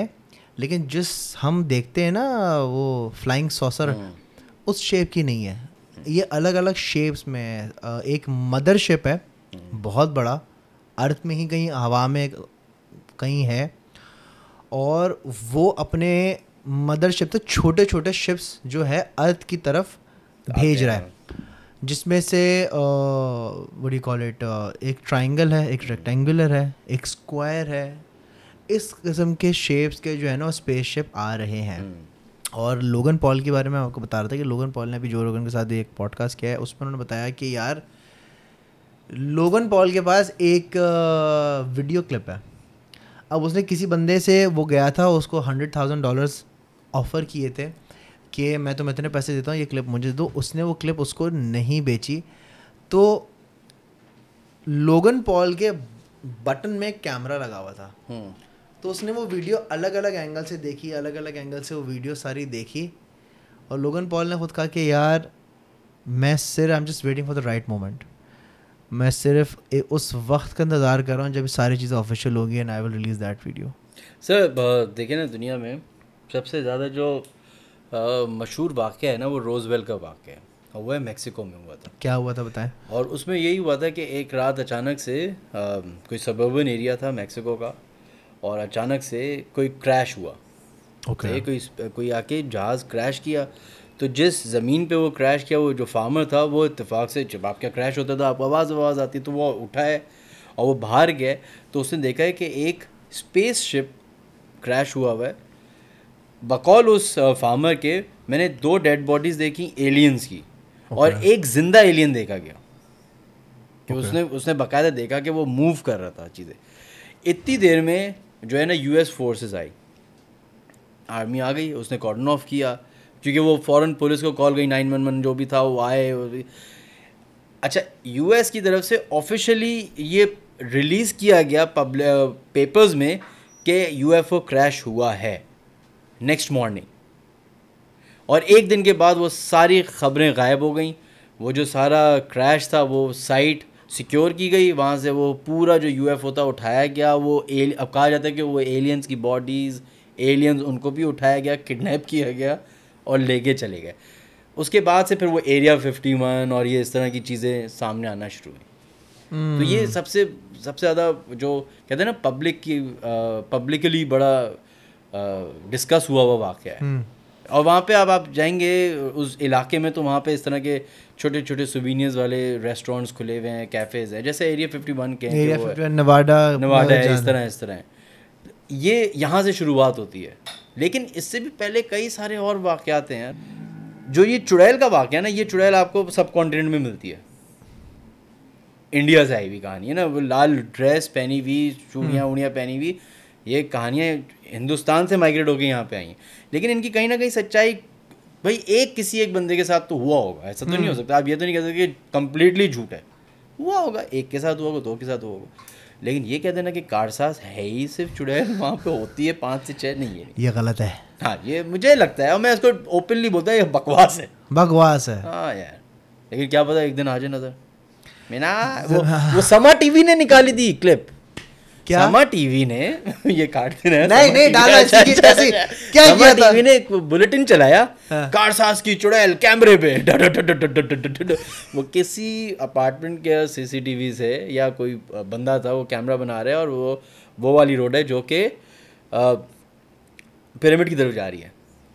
लेकिन जिस हम देखते हैं ना वो फ्लाइंग हम्म। सॉसर उस शेप की नहीं है ये अलग अलग शेप्स में है एक शेप है बहुत बड़ा अर्थ में ही कहीं हवा में कहीं है और वो अपने मदर शिप तो छोटे छोटे शिप्स जो है अर्थ की तरफ भेज रहा है जिसमें से वडी कॉल इट एक ट्राइंगल है एक रेक्टेंगुलर है एक स्क्वायर है इस किस्म के शेप्स के जो है ना स्पेसशिप आ रहे हैं हम्म। और लोगन पॉल के बारे में आपको बता रहा था कि लोगन पॉल ने अभी जो रोगन के साथ एक पॉडकास्ट किया है उसमें उन्होंने बताया कि यार लोगन पॉल के पास एक वीडियो क्लिप है अब उसने किसी बंदे से वो गया था उसको हंड्रेड थाउजेंड डॉलर्स ऑफ़र किए थे कि मैं तुम्हें इतने पैसे देता हूँ ये क्लिप मुझे दो उसने वो क्लिप उसको नहीं बेची तो लोगन पॉल के बटन में कैमरा लगा हुआ था हम्म। तो उसने वो वीडियो अलग अलग एंगल से देखी अलग अलग एंगल से वो वीडियो सारी देखी और लोगन पॉल ने खुद कहा कि यार मैं सिर्फ I am just waiting for the right moment मैं सिर्फ उस वक्त का इंतज़ार कर रहा हूँ जब सारी चीज़ें ऑफिशियल होगी and I will release that video sir देखिए ना दुनिया में सबसे ज़्यादा जो मशहूर वाक्य है ना वो रोजवेल का वाक्य है और वो है मैक्सिको में हुआ था क्या हुआ था बताएं और उसमें यही हुआ था कि एक रात अचानक से आ, कोई सबर्बन एरिया था मैक्सिको का और अचानक से कोई क्रैश हुआ तो okay. तो कोई कोई आके जहाज़ क्रैश किया तो जिस ज़मीन पे वो क्रैश किया वो जो फार्मर था वो इतफाक़ से जब आपका क्रैश होता था आपको आवाज़ आवाज़ आती तो वो उठाए और वो बाहर गए तो उसने देखा है कि एक स्पेस शिप क्रैश हुआ हुआ है बकौल उस फार्मर के मैंने दो डेड बॉडीज़ देखी एलियंस की okay. और एक ज़िंदा एलियन देखा गया कि okay. उसने उसने बाकायदा देखा कि वो मूव कर रहा था चीज़ें इतनी देर में जो है ना यूएस फोर्सेस आई आर्मी आ गई उसने कॉर्डन ऑफ किया क्योंकि वो फॉरेन पुलिस को कॉल गई नाइन वन वन जो भी था वो आए अच्छा यूएस की तरफ से ऑफिशियली ये रिलीज़ किया गया पेपर्स में कि यूएफओ क्रैश हुआ है नेक्स्ट मॉर्निंग और एक दिन के बाद वो सारी खबरें गायब हो गई वो जो सारा क्रैश था वो साइट सिक्योर की गई वहाँ से वो पूरा जो यू एफ होता है उठाया गया वो एल अब कहा जाता है कि वो एलियंस की बॉडीज़ एलियंस उनको भी उठाया गया किडनैप किया गया और लेके चले गए उसके बाद से फिर वो एरिया फिफ्टी वन और ये इस तरह की चीज़ें सामने आना शुरू हुई तो ये hmm. सबसे सबसे ज़्यादा जो कहते हैं ना पब्लिक की पब्लिकली बड़ा डिस्कस हुआ हुआ वाक़ है hmm. और वहाँ पे अब आप, आप जाएंगे उस इलाके में तो वहाँ पे इस तरह के छोटे छोटे सुवीनियर्स वाले रेस्टोरेंट्स खुले हुए हैं कैफ़ेज़ हैं जैसे एरिया फिफ्टी वन के नवाडा नवाडा है इस तरह इस तरह ये यहाँ से शुरुआत होती है लेकिन इससे भी पहले कई सारे और वाक़ात हैं जो ये चुड़ैल का वाक़ है ना ये चुड़ैल आपको सब कॉन्टिनेंट में मिलती है इंडिया से आई हुई कहानी है ना वो लाल ड्रेस पहनी हुई चूड़ियाँ हम्म। उड़ियाँ पहनी हुई ये कहानियाँ हिंदुस्तान से माइग्रेट होकर यहाँ पे आई हैं लेकिन इनकी कहीं ना कहीं सच्चाई भाई एक किसी एक बंदे के साथ तो हुआ होगा ऐसा तो नहीं हो हम्म। सकता आप ये तो नहीं कह सकते कंप्लीटली झूठ है हुआ होगा एक के साथ हुआ होगा दो के साथ हुआ होगा लेकिन ये कह देना कि कारसास है ही सिर्फ चुड़ैल वहाँ पे होती है पाँच से छः नहीं है ये गलत है हाँ ये मुझे लगता है और मैं इसको ओपनली बोलता है ये बकवास है बकवास है हाँ यार लेकिन क्या पता एक दिन आ जाए नजर मीना वो, वो समा टीवी ने निकाली थी क्लिप क्या समा टीवी ने (laughs) ये काट रहे नहीं नहीं डाला इसकी अच्छा, कैसी अच्छा, अच्छा। क्या किया था टीवी ने एक बुलेटिन चलाया हाँ। कार सास की चुड़ैल कैमरे पे वो किसी अपार्टमेंट के सीसीटीवी से या कोई बंदा था वो कैमरा बना रहा है और वो वो वाली रोड है जो कि पिरामिड की तरफ जा रही है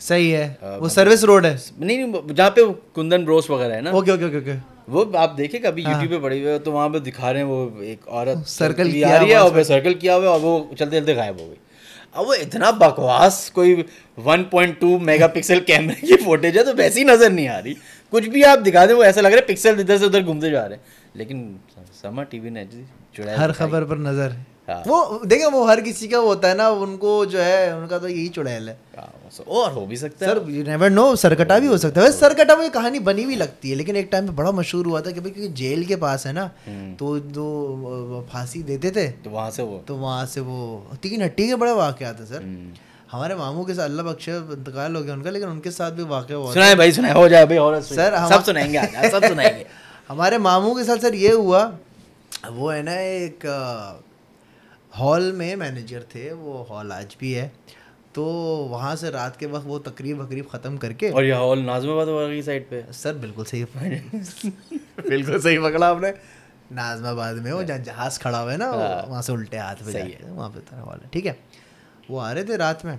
सही है वो सर्विस रोड है नहीं नहीं जहाँ पे कुंदन ब्रोस वगैरह है ना ओके ओके ओके ओके वो आप देखे अभी हाँ। यूट्यूब पे पड़ी हुई है तो वहाँ पे दिखा रहे हैं वो एक औरत सर्कल किया रही है और सर्कल किया हुआ है और वो चलते चलते गायब हो गई अब वो इतना बकवास कोई 1.2 मेगापिक्सल कैमरे की फोटेज है तो वैसी ही नज़र नहीं आ रही कुछ भी आप दिखा दें वो ऐसा लग रहा है पिक्सल इधर से उधर घूमते जा रहे हैं लेकिन समा टीवी ने हर खबर पर नज़र है हाँ। वो देखिए वो हर किसी का होता है ना उनको जो है उनका तो यही चुड़ैल है हाँ, और हो भी सकता है सर यू नेवर नो सरकटा भी हो सकता है वैसे हाँ। सरकटा में कहानी बनी भी लगती है लेकिन एक टाइम पे बड़ा मशहूर हुआ था कि भाई क्योंकि जेल के पास है ना हम्म। तो जो फांसी देते थे तो वहाँ से वो तो वहाँ से वो तीन हट्टी के बड़े वाक्य थे सर हम्म। हमारे मामू के साथ अल्लाह बख्श इंतकाल हो गया उनका लेकिन उनके साथ भी वाक्य हुआ सुनाए भाई सुनाए हो जाए भाई और सर सब सुनाएंगे सब सुनाएंगे (laughs) हमारे मामू के साथ सर ये हुआ वो है ना एक हॉल में मैनेजर थे वो हॉल आज भी है तो वहाँ से रात के वक्त वो तकरीब वकरीब ख़त्म करके और यह हॉल नाजमाबाद वगैरह की साइड पे सर बिल्कुल सही (laughs) बिल्कुल सही पकड़ा आपने नाजमाबाद में वो हाँ। जहाँ जहाज़ खड़ा हुआ है ना हाँ। वहाँ से उल्टे हाथ पे जाइए वहाँ पे तरह वाला ठीक है वो आ रहे थे रात में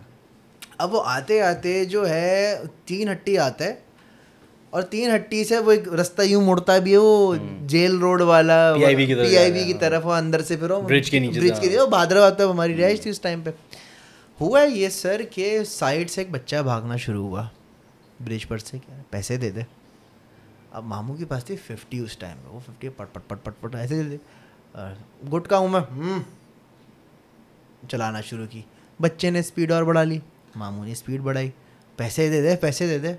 अब वो आते आते जो है तीन हट्टी आता है और तीन हट्टी से वो एक रास्ता यूं मुड़ता भी है वो हम्म। जेल रोड वाला पीआईबी की वी की तरफ और अंदर से फिर ब्रिज के नीचे ब्रिज के नीचे भाद्रवाद तक हमारी हम्म। रिहाइश थी उस टाइम पे हुआ ये सर के साइड से एक बच्चा भागना शुरू हुआ ब्रिज पर से क्या पैसे दे दे अब मामू के पास थी फिफ्टी उस टाइम पे वो फिफ्टी पट पट पट पट पट ऐसे दे दे गुट का हूँ मैं हम्म। चलाना शुरू की बच्चे ने स्पीड और बढ़ा ली मामू ने स्पीड बढ़ाई पैसे दे दे पैसे दे दे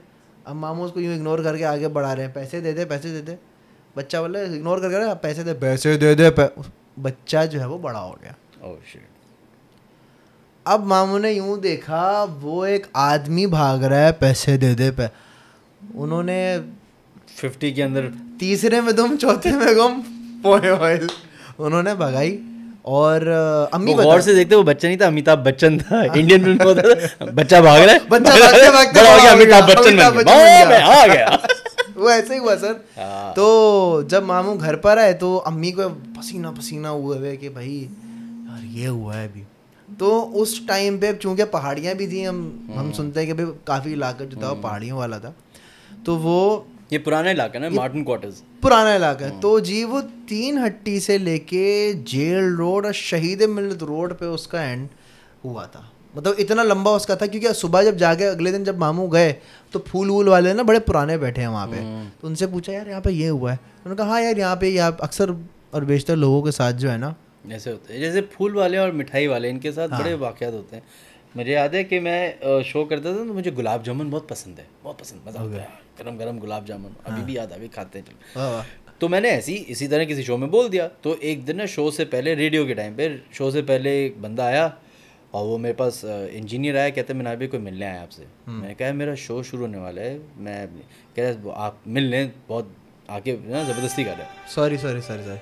अब मामू उसको यूँ इग्नोर करके आगे बढ़ा रहे हैं पैसे दे दे पैसे दे दे बच्चा बोले इग्नोर करके रहे पैसे दे पैसे दे दे बच्चा जो है वो बड़ा हो गया oh, अब मामू ने यूं देखा वो एक आदमी भाग रहा है पैसे दे दे पे उन्होंने फिफ्टी के अंदर तीसरे में तुम चौथे में गुम पोए ऑयल उन्होंने भगाई और अम्मी वो से देखते वो बच्चा नहीं था अमिताभ बच्चन था इंडियन फिल्म में था (laughs) बच्चा भाग रहा है बच्चा भागते भागते बड़ा हो गया अमिताभ बच्चन बन गया मैं आ गया (laughs) वो ऐसे ही हुआ सर हाँ। तो जब मामू घर पर आए तो अम्मी को पसीना पसीना हुआ है कि भाई यार ये हुआ है अभी तो उस टाइम पे चूंकि पहाड़ियाँ भी थी हम हम हम्म। सुनते हैं कि भाई काफ़ी इलाका जो था हम्म। पहाड़ियों वाला था तो वो ये पुराना इलाका ना मार्टिन क्वार्टर्स पुराना इलाका है हाँ। तो जी वो तीन हट्टी से लेके जेल रोड और शहीद मिलत रोड पे उसका एंड हुआ था मतलब इतना लंबा उसका था क्योंकि सुबह जब जागे अगले दिन जब मामू गए तो फूल वूल वाले ना बड़े पुराने बैठे हैं वहाँ पे हाँ। तो उनसे पूछा यार यहाँ पे ये हुआ है उन्होंने कहा हाँ यार यहाँ पे यहाँ अक्सर और बेशतर लोगों के साथ जो है ना ऐसे होते हैं जैसे फूल वाले और मिठाई वाले इनके साथ हाँ। बड़े वाक़ात होते हैं मुझे याद है कि मैं शो करता था तो मुझे गुलाब जामुन बहुत पसंद है बहुत पसंद मज़ा आ गया गरम गरम गुलाब जामुन हाँ। अभी भी याद आ गई खाते हैं हाँ, हाँ। तो मैंने ऐसी इसी तरह किसी शो में बोल दिया तो एक दिन ना शो से पहले रेडियो के टाइम पर शो से पहले एक बंदा आया और वो मेरे पास इंजीनियर आया कहते मैंने अभी कोई मिलने आया आपसे हम्म। मैंने कहा मेरा शो शुरू होने वाला है मैं कह रहा आप मिल लें बहुत आके ना ज़बरदस्ती कर रहे सॉरी सॉरी सॉरी सॉरी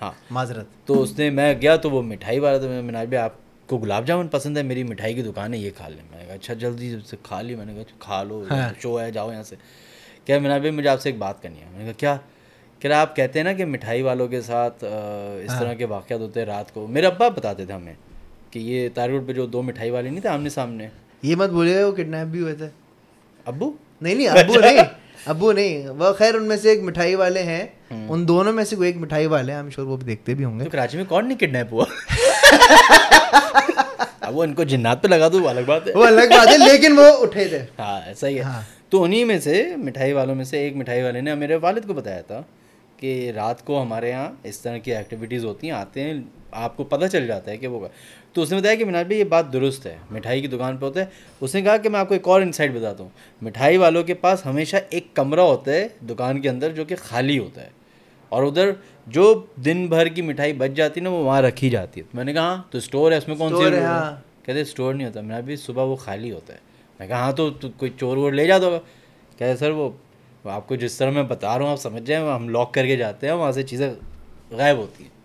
हाँ माजरत तो उसने मैं गया तो वो मिठाई वाला तो मैंने आप को गुलाब जामुन पसंद है मेरी मिठाई की दुकान है ये खा ले मैंने कहा अच्छा जल्दी से खा ली मैंने कहा अच्छा, खा लो हाँ। शो है जाओ यहाँ से क्या मैंने अभी मुझे आपसे एक बात करनी है मैंने कहा क्या क्या आप कहते हैं ना कि मिठाई वालों के साथ इस हाँ। तरह के वाक़ होते हैं रात को मेरे अब्बा बताते थे हमें कि ये तार रोड पर जो दो मिठाई वाले नहीं थे आमने सामने ये मत बोले वो किडनैप भी हुए थे अबू नहीं नहीं अबू अच्छा। नहीं अबू नहीं वह खैर उनमें से एक मिठाई वाले हैं हम्म। उन दोनों में से कोई एक मिठाई वाले हैं हम श्योर वो भी देखते भी होंगे तो कराची में कौन नहीं किडनैप हुआ (laughs) वो इनको जिन्नात पे लगा दो अलग बात है वो अलग बात है (laughs) लेकिन वो उठे थे हाँ सही है हाँ। तो उन्हीं में से मिठाई वालों में से एक मिठाई वाले ने मेरे वालिद को बताया था कि रात को हमारे यहाँ इस तरह की एक्टिविटीज़ होती हैं आते हैं आपको पता चल जाता है कि वो तो उसने बताया कि मिनाज भाई ये बात दुरुस्त है मिठाई की दुकान पर होता है उसने कहा कि मैं आपको एक और इनसाइड बताता हूँ मिठाई वालों के पास हमेशा एक कमरा होता है दुकान के अंदर जो कि खाली होता है और उधर जो दिन भर की मिठाई बच जाती ना वो वहाँ रखी जाती है तो मैंने कहा हाँ, तो स्टोर है उसमें कौन सी हाँ। कहते स्टोर नहीं होता मेरा भी सुबह वो खाली होता है मैं कहा हाँ तो, कोई चोर वोर ले जाता होगा कहते सर वो आपको जिस तरह मैं बता रहा हूँ आप समझ जाए हम लॉक करके जाते हैं वहाँ से चीज़ें गायब होती हैं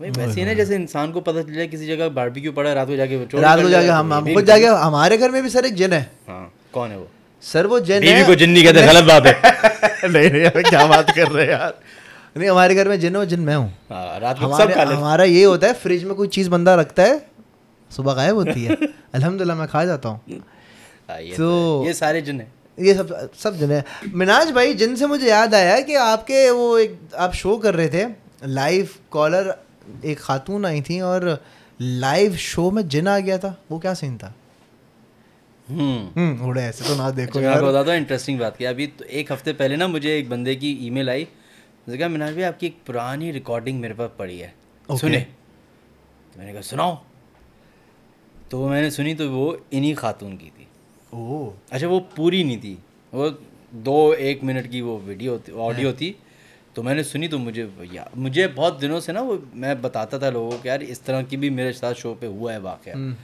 भाई वैसे ही ना जैसे इंसान को पता चल जाए किसी जगह बारबेक्यू पड़ा रात को जाके रात को जाके हम खुद जाके हमारे घर में भी सर एक जिन है हाँ कौन है वो सर वो जिन बीवी को जिन्नी कहते गलत बात है (laughs) नहीं नहीं यार क्या बात कर रहे हैं यार नहीं हमारे घर में जिन जिन मैं हूँ हाँ, हमारा ये होता है फ्रिज में कोई चीज़ बंदा रखता है सुबह गायब होती है (laughs) अलहमदिल्ला मैं खा जाता हूँ हाँ, तो, तो- ये सारे जिन है ये सब सब जिन है मिनाज भाई जिन से मुझे याद आया कि आपके वो एक आप शो कर रहे थे लाइव कॉलर एक खातून आई थी और लाइव शो में जिन आ गया था वो क्या सीन था हम्म। हम्म, ऐसे तो ना देखो अच्छा, मैं आपको बताता हूँ इंटरेस्टिंग बात की अभी तो एक हफ्ते पहले ना मुझे एक बंदे की ईमेल आई उसने कहा मिनार भाई आपकी एक पुरानी रिकॉर्डिंग मेरे पास पड़ी है okay. सुने तो मैंने कहा सुनाओ तो मैंने सुनी तो वो इन्हीं खातून की थी ओह अच्छा वो पूरी नहीं थी वो दो एक मिनट की वो वीडियो ऑडियो हाँ। थी तो मैंने सुनी तो मुझे यार मुझे बहुत दिनों से ना वो मैं बताता था लोगों को यार इस तरह की भी मेरे साथ शो पे हुआ है वाक़ हम्म।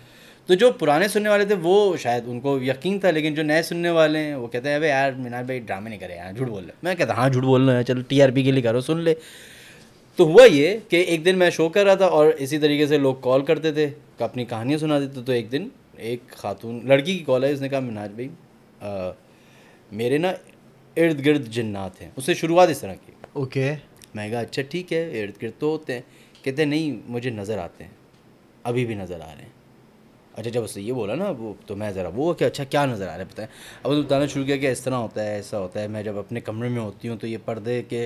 तो जो पुराने सुनने वाले थे वो शायद उनको यकीन था लेकिन जो नए सुनने वाले हैं वो कहते हैं अबे यार मीनार भाई ड्रामे नहीं करे यार झूठ बोल रहे मैं कहता हाँ झूठ बोल रहे हैं चलो टीआरपी के लिए करो सुन ले तो हुआ ये कि एक दिन मैं शो कर रहा था और इसी तरीके से लोग कॉल करते थे अपनी कहानियाँ सुनाते थे तो एक दिन एक खातून लड़की की कॉल आई उसने कहा मीनार भाई मेरे ना इर्द गिर्द जन्नात हैं उससे शुरुआत इस तरह की ओके okay. मैं कहा अच्छा ठीक है इर्द गिर्द तो होते हैं कहते नहीं मुझे नज़र आते हैं अभी भी नज़र आ रहे हैं अच्छा जब उससे ये बोला ना वो तो मैं ज़रा वो कि अच्छा क्या नज़र आ रहा है बताएं अब उसने तो बताना शुरू किया कि इस तरह होता है ऐसा होता है मैं जब अपने कमरे में होती हूँ तो ये पर्दे के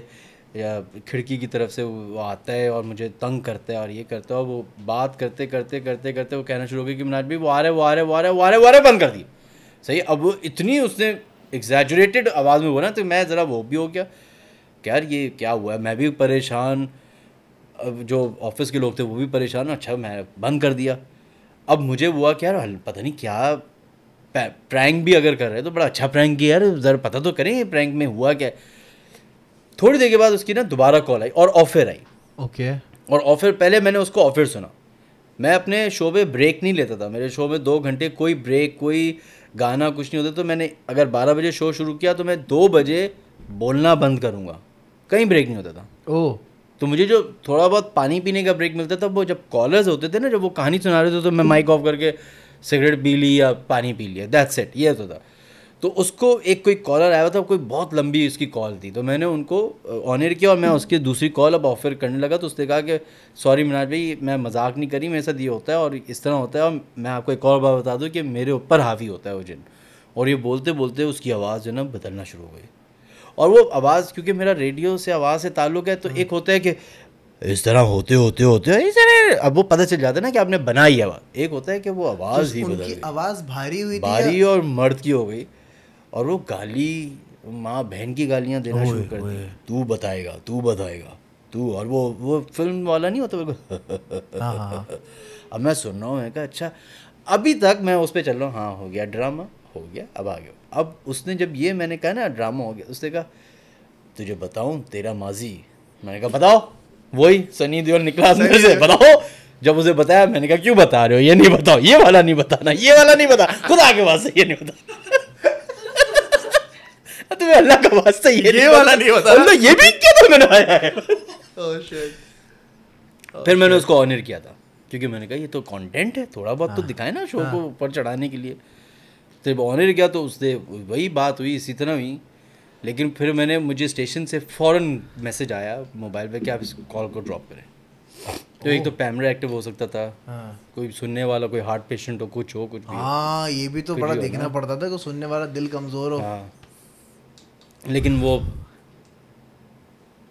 या खिड़की की तरफ से वो आता है और मुझे तंग करता है और ये करता है और वो बात करते करते करते करते वो कहना शुरू हो गया कि मनाज भी वो आ रहे वो आ रहे वो आ रहे वो आ रहे वो आ रहे बंद कर दिए सही अब वो इतनी उसने एग्जैजरेटेड आवाज़ में बोला तो मैं ज़रा वो भी हो गया यार ये क्या हुआ है मैं भी परेशान अब जो ऑफिस के लोग थे वो भी परेशान अच्छा मैं बंद कर दिया अब मुझे हुआ क्या यार पता नहीं क्या प्रैंक भी अगर कर रहे तो बड़ा अच्छा प्रैंक किया यार ज़रा पता तो करें ये प्रैंक में हुआ क्या थोड़ी देर के बाद उसकी ना दोबारा कॉल आई और ऑफर आई ओके okay. और ऑफर पहले मैंने उसको ऑफर सुना मैं अपने शो में ब्रेक नहीं लेता था मेरे शो में दो घंटे कोई ब्रेक कोई गाना कुछ नहीं होता तो मैंने अगर बारह बजे शो शुरू किया तो मैं दो बजे बोलना बंद करूँगा कहीं ब्रेक नहीं होता था ओह oh. तो मुझे जो थोड़ा बहुत पानी पीने का ब्रेक मिलता था वो जब कॉलर्स होते थे ना जब वो कहानी सुना रहे थे तो मैं माइक ऑफ करके सिगरेट पी ली या पानी पी लिया दैट्स इट ये होता था तो उसको एक कोई कॉलर आया था कोई बहुत लंबी उसकी कॉल थी तो मैंने उनको ऑनर किया और मैं उसकी दूसरी कॉल अब ऑफर करने लगा तो उसने कहा कि सॉरी मिनाज भाई मैं मजाक नहीं करी मेरे साथ ये होता है और इस तरह होता है और मैं आपको एक और बात बता दूँ कि मेरे ऊपर हावी होता है वो जिन और ये बोलते बोलते उसकी आवाज़ जो है ना बदलना शुरू हो गई और वो आवाज़ क्योंकि मेरा रेडियो से आवाज़ से ताल्लुक है तो हाँ। एक होता है कि इस तरह होते होते होते इस तरह अब वो पता चल जाता है ना कि आपने बनाई आवाज़ एक होता है कि वो आवाज़ तो ही बदल आवाज़ भारी हुई भारी और मर्द की हो गई और वो गाली माँ बहन की गालियाँ देना शुरू कर दी तू बताएगा तू बताएगा तू और वो वो फिल्म वाला नहीं होता बिल्कुल हाँ, हाँ, अब मैं सुन रहा हूँ मैं कहा अच्छा अभी तक मैं उस पर चल रहा हूँ हाँ हो गया ड्रामा हो गया अब आगे हो अब उसने जब ये मैंने कहा ना ड्रामा हो गया उसने कहा तुझे बताऊं तेरा माजी मैंने कहा बताओ वही सनी देओल निकला सनी से बताओ जब उसे बताया मैंने कहा क्यों बता रहे हो ये नहीं बताओ ये वाला नहीं बताना ये वाला नहीं बता खुदा के वास्ते ये नहीं बता (laughs) तुम्हें अल्लाह का वास्ते ये, ये वाला नहीं बता अल्लाह ये भी क्या था मैंने आया है oh, oh, फिर मैंने उसको ऑनर किया था क्योंकि मैंने कहा ये तो कंटेंट है थोड़ा बहुत तो हाँ। दिखाए ना शो हाँ। को ऊपर चढ़ाने के लिए तो जब ऑनर गया तो उससे वही बात हुई इसी तरह हुई लेकिन फिर मैंने मुझे स्टेशन से फ़ौर मैसेज आया मोबाइल पे कि आप इस कॉल को ड्रॉप करें तो एक तो पैमरा एक्टिव हो सकता था हाँ। कोई सुनने वाला कोई हार्ट पेशेंट हो कुछ हो कुछ भी हाँ ये भी तो बड़ा देखना पड़ता था कि सुनने वाला दिल कमज़ोर हो हाँ। लेकिन वो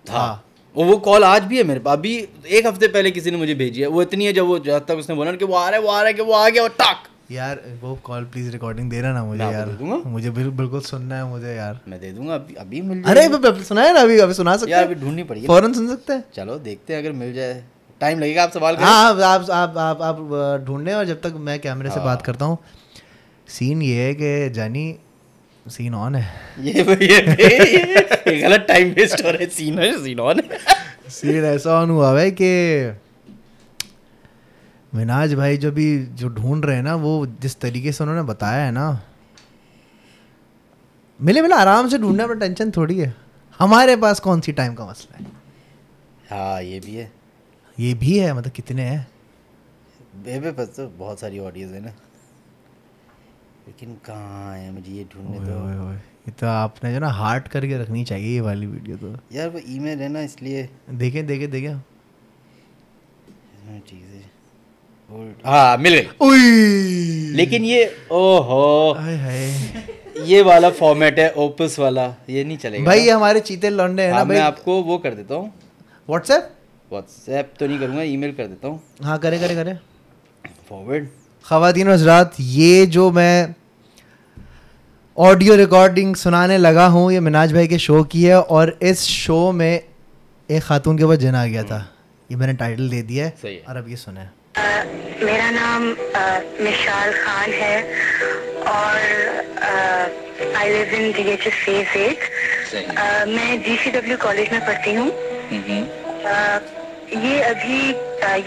था हाँ। वो कॉल आज भी है मेरे पास अभी एक हफ्ते पहले किसी ने मुझे भेजी है वो इतनी है जब वो जब तक उसने बोला कि वो आ रहा है वो आ रहा है कि वो आ गया और टाक यार वो कॉल प्लीज रिकॉर्डिंग दे रहा ना मुझे यार मुझे बिल्कुल सुनना है मुझे यार मैं दे दूंगा अभी अभी मिल जाए अरे सुना है ना अभी अभी सुना सकते यार अभी ढूंढनी पड़ेगी फौरन सुन सकते हैं चलो देखते हैं अगर मिल जाए टाइम लगेगा आप सवाल हाँ आप आप आप आप ढूंढने और जब तक मैं कैमरे से बात हाँ। करता हूँ सीन ये है कि जानी सीन ऑन है (laughs) ये ये गलत टाइम वेस्ट हो रहा है सीन है सीन ऑन है सीन (laughs) ऐसा ऑन हुआ है कि विनाज भाई जो भी जो ढूंढ रहे हैं ना वो जिस तरीके से उन्होंने बताया है ना मिले मिले आराम से ढूंढना में टेंशन थोड़ी है हमारे पास कौन सी टाइम का मसला है हाँ ये भी है ये भी है मतलब कितने हैं बेबे पर तो बहुत सारी ऑडियंस है ना लेकिन कहाँ है मुझे ये ढूंढने तो ओए ओए ये तो आपने जो ना हार्ट करके रखनी चाहिए ये वाली वीडियो तो यार वो ईमेल है ना इसलिए देखें देखें देखें ठीक है हाँ मिल गई लेकिन ये ओहो ये वाला फॉर्मेट है ओपस वाला ये नहीं चलेगा भाई हमारे चीते लौंडे हैं ना हाँ, मैं आपको वो कर देता हूँ व्हाट्सएप व्हाट्सएप तो नहीं करूँगा ईमेल कर देता हूँ हाँ करे करे करे फॉरवर्ड खातिन हजरात ये जो मैं ऑडियो रिकॉर्डिंग सुनाने लगा हूँ ये मिनाज भाई के शो की है और इस शो में एक खातून के ऊपर जिन आ गया था हम्म। ये मैंने टाइटल दे दिया है और अब ये सुना है मेरा नाम मिशाल खान है और I live in D H S phase eight मैं जी सी डब्ल्यू कॉलेज में पढ़ती हूँ ये अभी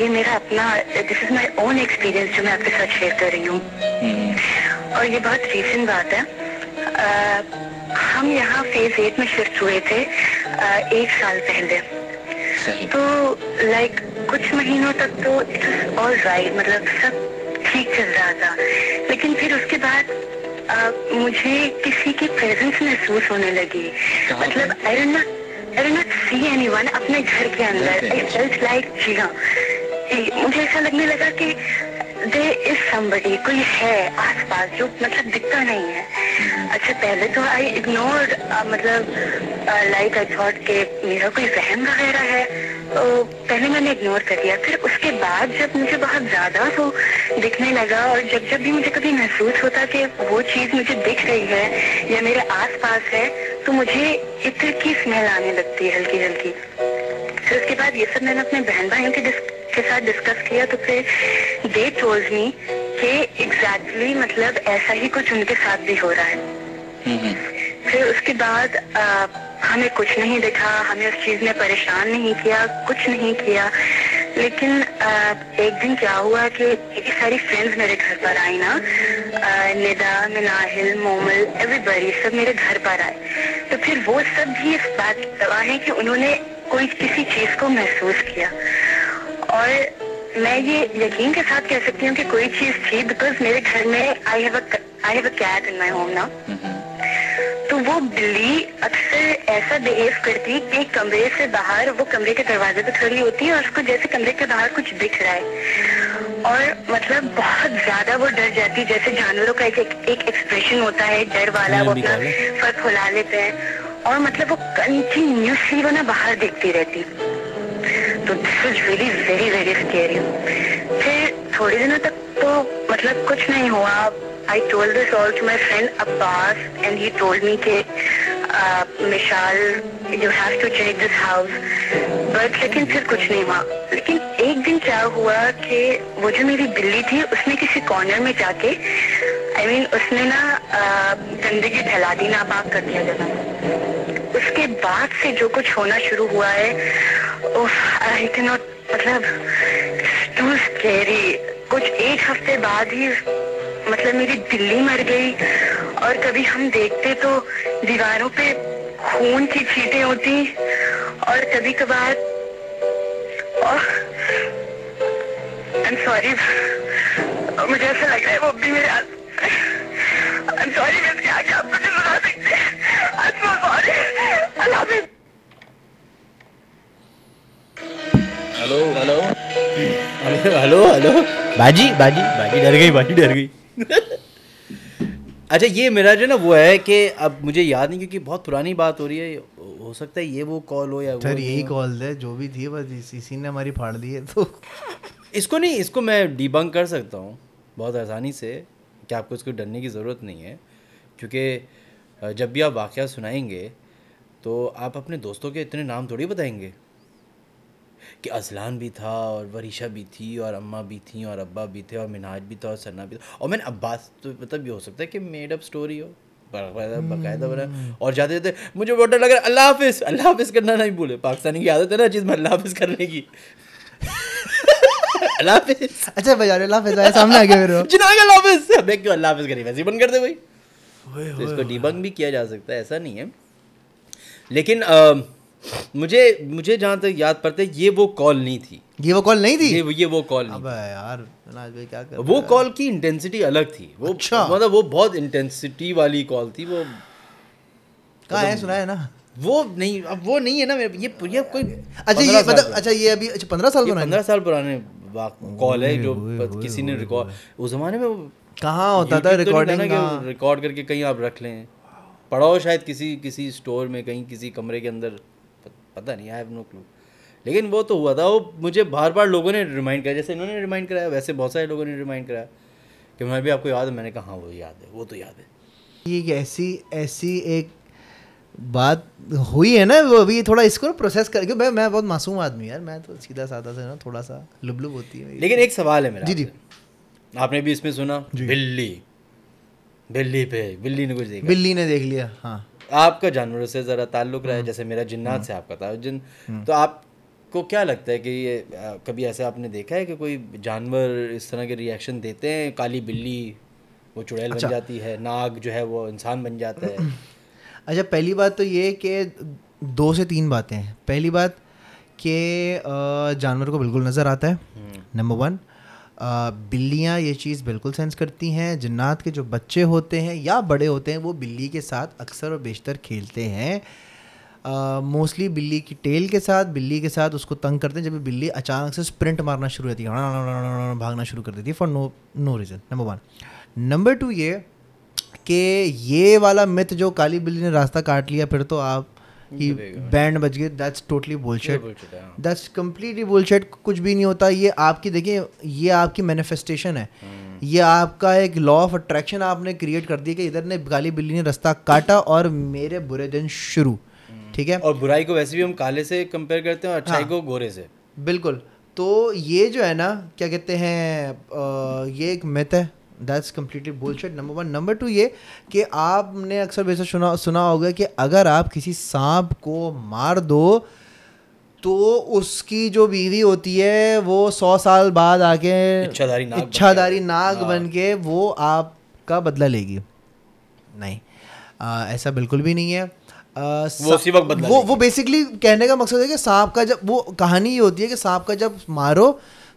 ये मेरा अपना this is my own experience जो मैं आपके साथ शेयर कर रही हूँ और ये बहुत रीसेंट बात है हम यहाँ फेज एट में शिफ्ट हुए थे एक साल पहले तो लाइक कुछ महीनों तक तो और राइट मतलब सब ठीक चल रहा था लेकिन फिर उसके बाद आ, मुझे किसी की प्रेजेंस महसूस होने लगी मतलब I don't not I don't not see anyone अपने घर के अंदर आई फेल्ट लाइक जी हाँ मुझे ऐसा लगने लगा कि दे इज समबडी कोई है आसपास जो मतलब दिखता नहीं है अच्छा पहले तो आई इग्नोर्ड मतलब लाइक आई थॉट के मेरा कोई वहम वगैरह है तो पहले मैंने इग्नोर कर दिया फिर उसके बाद जब मुझे बहुत ज़्यादा वो दिखने लगा और जब जब भी मुझे कभी महसूस होता कि वो चीज़ मुझे दिख रही है या मेरे आस पास है तो मुझे इत्र की स्मेल आने लगती है हल्की हल्की फिर उसके बाद ये सब मैंने अपने बहन भाइयों के, के साथ डिस्कस किया तो फिर दे टोल्ड मी कि एग्जैक्टली exactly, मतलब ऐसा ही कुछ उनके साथ भी हो रहा है फिर उसके बाद आ, हमें कुछ नहीं दिखा हमें उस चीज ने परेशान नहीं किया कुछ नहीं किया लेकिन आ, एक दिन क्या हुआ कि मेरी सारी फ्रेंड्स मेरे घर पर आई ना निदा मिनाहिल मोमल एवरीबडी सब मेरे घर पर आए तो फिर वो सब भी इस बात गवाह है कि उन्होंने कोई किसी चीज को महसूस किया और मैं ये यकीन के साथ कह सकती हूँ कि कोई चीज थी बिकॉज मेरे घर में I have I have a cat in my home ना तो वो बिल्ली अक्सर ऐसा बिहेव करती कि कमरे से बाहर वो कमरे के दरवाजे पे खड़ी होती है और उसको जैसे कमरे के बाहर कुछ दिख रहा है और मतलब बहुत ज्यादा वो डर जाती है जैसे जानवरों का एक एक एक्सप्रेशन होता है डर वाला वो अपना फर खुला लेते हैं और मतलब वो कंटिन्यूसली वो ना बाहर देखती रहती तो this is really very very scary फिर थोड़े दिनों तक तो मतलब कुछ नहीं हुआ I told this all to my friend Abbas and he told me के Mishal you have to check this house but लेकिन फिर कुछ नहीं हुआ लेकिन एक दिन क्या हुआ कि वो जो मेरी बिल्ली थी उसने किसी कॉर्नर में जाके आई मीन उसने ना गंदगी फैला दी ना बाग कर दिया जगह उसके बाद से जो कुछ होना शुरू हुआ है ओह आई कैन मतलब टू स्केरी कुछ एक हफ्ते बाद ही मतलब मेरी दिल्ली मर गई और कभी हम देखते तो दीवारों पे खून की छीटें होती और कभी कभार आई एम मुझे ऐसा लग रहा है वो भी मेरे आई एम सॉरी मैं क्या क्या हेलो हेलो हेलो हेलो बाजी बाजी बाजी डर गई बाजी डर गई (laughs) अच्छा ये मेरा जो ना वो है कि अब मुझे याद नहीं क्योंकि बहुत पुरानी बात हो रही है हो सकता है ये वो कॉल हो या सर यही कॉल है जो भी थी बस इसी ने हमारी फाड़ दी है तो इसको नहीं इसको मैं डिबंक कर सकता हूँ बहुत आसानी से कि आपको इसको डरने की ज़रूरत नहीं है क्योंकि जब भी आप वाक़ सुनाएंगे तो आप अपने दोस्तों के इतने नाम थोड़ी बताएंगे कि अजलान भी था और वरीशा भी थी और अम्मा भी थी और अब्बा भी थे और मिनाज भी था और सन्ना भी था और मैंने अब्बास तो मतलब ये हो सकता है कि मेड अप स्टोरी हो बकायदा हम्म। बना और जाते जाते मुझे बहुत डर लग रहा है अल्लाह हाफिज अल्लाह हाफिज करना नहीं भूले पाकिस्तानी की आदत है ना चीज़ में अल्लाह हाफिज करने की (laughs) अच्छा बजा अल्लाह आ (laughs) तो लेकिन मुझे मुझे जहाँ तक याद पड़ता है ये वो कॉल नहीं थी ये वो कॉल नहीं थी ये, ये वो कॉल नहीं यार क्या कर वो कॉल की इंटेंसिटी अलग थी वो अच्छा। मतलब वो बहुत इंटेंसिटी वाली कॉल थी वो कहा है सुना है ना वो नहीं अब वो नहीं है ना मेरे ये ये कोई अच्छा ये मतलब अच्छा ये अभी अच्छा पंद्रह साल पुराने पंद्रह साल पुराने कॉल है जो किसी ने रिकॉर्ड उस जमाने में कहाँ होता था रिकॉर्डिंग तो रिकॉर्ड हाँ। करके कहीं आप रख लें पढ़ाओ शायद किसी किसी स्टोर में कहीं किसी कमरे के अंदर पता नहीं आई हैव नो क्लू लेकिन वो तो हुआ था वो मुझे बार बार लोगों ने रिमाइंड कराया जैसे इन्होंने रिमाइंड कराया वैसे बहुत सारे लोगों ने रिमाइंड कराया कि मैं भी आपको याद है मैंने कहा हाँ वो याद है वो तो याद है ये ऐसी ऐसी एक बात हुई है ना वो अभी थोड़ा इसको ना प्रोसेस करके मैं मैं बहुत मासूम आदमी यार मैं तो सीधा साधा से ना थोड़ा सा लुबलुब होती है लेकिन एक सवाल है मेरा जी जी आपने भी इसमें सुना बिल्ली बिल्ली पे बिल्ली ने कुछ देखा बिल्ली ने देख लिया हाँ आपका जानवरों से ज़रा ताल्लुक रहा है हम्म। जैसे मेरा जिन्नात हम्म। से आपका था जिन हम्म। तो आपको क्या लगता है कि ये कभी ऐसे आपने देखा है कि कोई जानवर इस तरह के रिएक्शन देते हैं काली बिल्ली वो चुड़ैल अच्छा। बन जाती है नाग जो है वो इंसान बन जाता है (clears throat) अच्छा पहली बात तो ये कि दो से तीन बातें हैं पहली बात कि जानवर को बिल्कुल नज़र आता है नंबर वन बिल्लियाँ ये चीज़ बिल्कुल सेंस करती हैं जन्नात के जो बच्चे होते हैं या बड़े होते हैं वो बिल्ली के साथ अक्सर और बेशतर खेलते हैं मोस्टली uh, बिल्ली की टेल के साथ बिल्ली के साथ उसको तंग करते हैं जब बिल्ली अचानक से स्प्रिंट मारना शुरू होती है हाँ, हाँ, हाँ, भागना शुरू कर देती है for no no reason number one number two ये कि ये वाला मिथ जो काली बिल्ली ने रास्ता काट लिया फिर तो आप कि बैंड बज गए that's totally bullshit that's completely bullshit कुछ भी नहीं होता ये आपकी देखिए ये आपकी मैनिफेस्टेशन है hmm. ये आपका एक लॉ ऑफ अट्रैक्शन आपने क्रिएट कर दिया कि इधर ने काली बिल्ली ने रास्ता काटा और मेरे बुरे दिन शुरू hmm. ठीक है और बुराई को वैसे भी हम काले से कंपेयर करते हैं अच्छाई हाँ। को गोरे से बिल्कुल तो ये जो है ना क्या कहते हैं ये एक मिथ है दैट्स कम्प्लीटली बोल bullshit number one number two ये कि आपने अक्सर वैसे सुना सुना होगा कि अगर आप किसी सांप को मार दो तो उसकी जो बीवी होती है वो सौ साल बाद आके इच्छादारी नाग इच्छाधारी नाग हाँ। बन के वो आपका बदला लेगी नहीं आ, ऐसा बिल्कुल भी नहीं है आ, वो उसी वक्त बदला वो वो बेसिकली कहने का मकसद है कि सांप का जब वो कहानी ये होती है कि सांप का जब मारो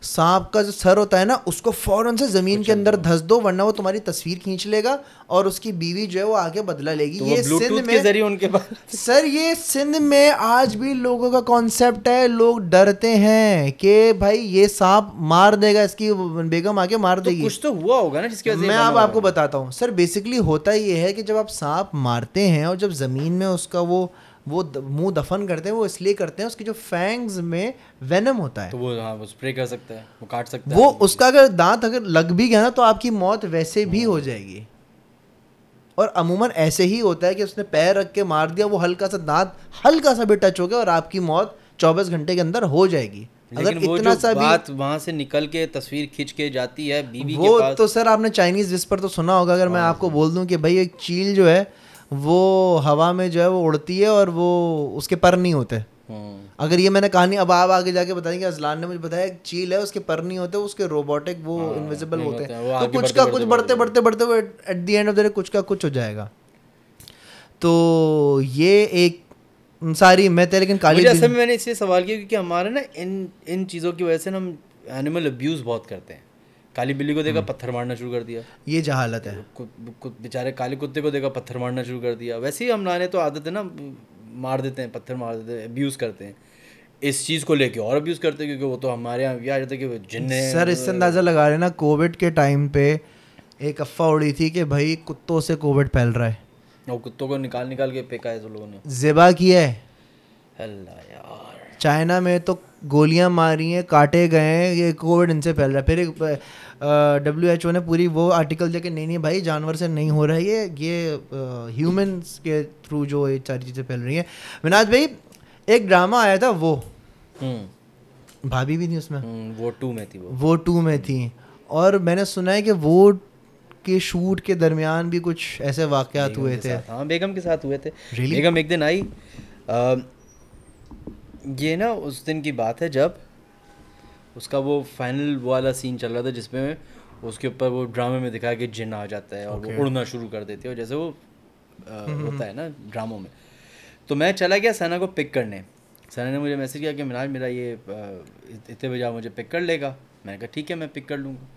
सांप का जो सर होता है ना उसको फ़ौरन से ज़मीन अच्छा, के अंदर अच्छा। धस दो वरना वो तुम्हारी तस्वीर खींच लेगा और उसकी बीवी जो है वो आगे बदला लेगी तो ये सिंध में जरिए उनके पास सर ये सिंध में आज भी लोगों का कॉन्सेप्ट है लोग डरते हैं कि भाई ये सांप मार देगा इसकी बेगम आके मार तो देगी कुछ तो हुआ होगा ना जिसकी वजह मैं अब आपको बताता हूँ सर बेसिकली होता ये है कि जब आप सांप मारते हैं और जब ज़मीन में उसका वो वो मुंह दफन करते हैं वो इसलिए करते हैं उसकी जो फैंग्स में वेनम होता है तो वो हाँ वो स्प्रे कर सकता है वो काट सकता वो है उसका अगर दांत अगर लग भी गया ना तो आपकी मौत वैसे भी हो जाएगी और अमूमन ऐसे ही होता है कि उसने पैर रख के मार दिया वो हल्का सा दांत हल्का सा भी टच हो गया और आपकी मौत चौबीस घंटे के अंदर हो जाएगी अगर वो इतना सा बात वहां से निकल के तस्वीर खींच के जाती है बीबी वो के पास। तो सर आपने चाइनीज विस्पर तो सुना होगा अगर मैं हाँ। आपको बोल दूं कि भाई एक चील जो है वो हवा में जो है वो उड़ती है और वो उसके पर नहीं होते हम्म। अगर ये मैंने कहानी अब आप आगे जाके बताएंगे अजलान ने मुझे बताया एक चील है उसके पर नहीं होते उसके रोबोटिक वो इनविजिबल हाँ, होते हैं तो कुछ का कुछ बढ़ते बढ़ते बढ़ते वो at the end of the day कुछ का कुछ हो जाएगा तो ये एक सारी मैं लेकिन काली मुझे में मैंने इसलिए सवाल किया क्योंकि हमारे ना इन इन चीज़ों की वजह से ना हम एनिमल अब्यूज़ बहुत करते हैं काली बिल्ली को देखा हम्म। पत्थर मारना शुरू कर दिया ये जहालत है बेचारे काले कुत्ते को देखा पत्थर मारना शुरू कर दिया वैसे ही हम लाने तो आदत है ना मार देते हैं पत्थर मार देते हैं अब्यूज़ करते हैं इस चीज़ को लेके और अब्यूज़ करते हैं क्योंकि वो तो हमारे यहाँ भी आ जाते कि जिन्ने सर इससे अंदाज़ा लगा रहे ना कोविड के टाइम पे एक अफवाह उड़ी थी कि भाई कुत्तों से कोविड फैल रहा है और कुत्तों को निकाल निकाल के फेंका है तो लोगों ने जिबा किया है अल्लाह यार चाइना में तो गोलियां मारी हैं काटे गए हैं ये कोविड इनसे फैल रहा है फिर डब्ल्यू एच ओ ने पूरी वो आर्टिकल देखे नहीं नहीं भाई जानवर से नहीं हो रहा है ये ये ह्यूमन्स के थ्रू जो ये सारी चीज़ें फैल रही हैं विनाज भाई एक ड्रामा आया था वो हम्म। भाभी भी थी उसमें हम्म, वो टू में थी वो टू में थी और मैंने सुना है कि वो के शूट के दरमियान भी कुछ ऐसे वाकयात हुए थे हाँ बेगम के साथ हुए थे really? बेगम एक दिन आई आ, ये ना उस दिन की बात है जब उसका वो फाइनल वाला सीन चल रहा था जिसमें उसके ऊपर वो ड्रामे में दिखाया कि जिन आ जाता है और okay. वो उड़ना शुरू कर देती है और जैसे वो आ, होता है ना ड्रामों में तो मैं चला गया सना को पिक करने सना ने मुझे मैसेज किया कि मिनाज मेरा ये इतने बजे मुझे पिक कर लेगा मैंने कहा ठीक है मैं पिक कर लूँगा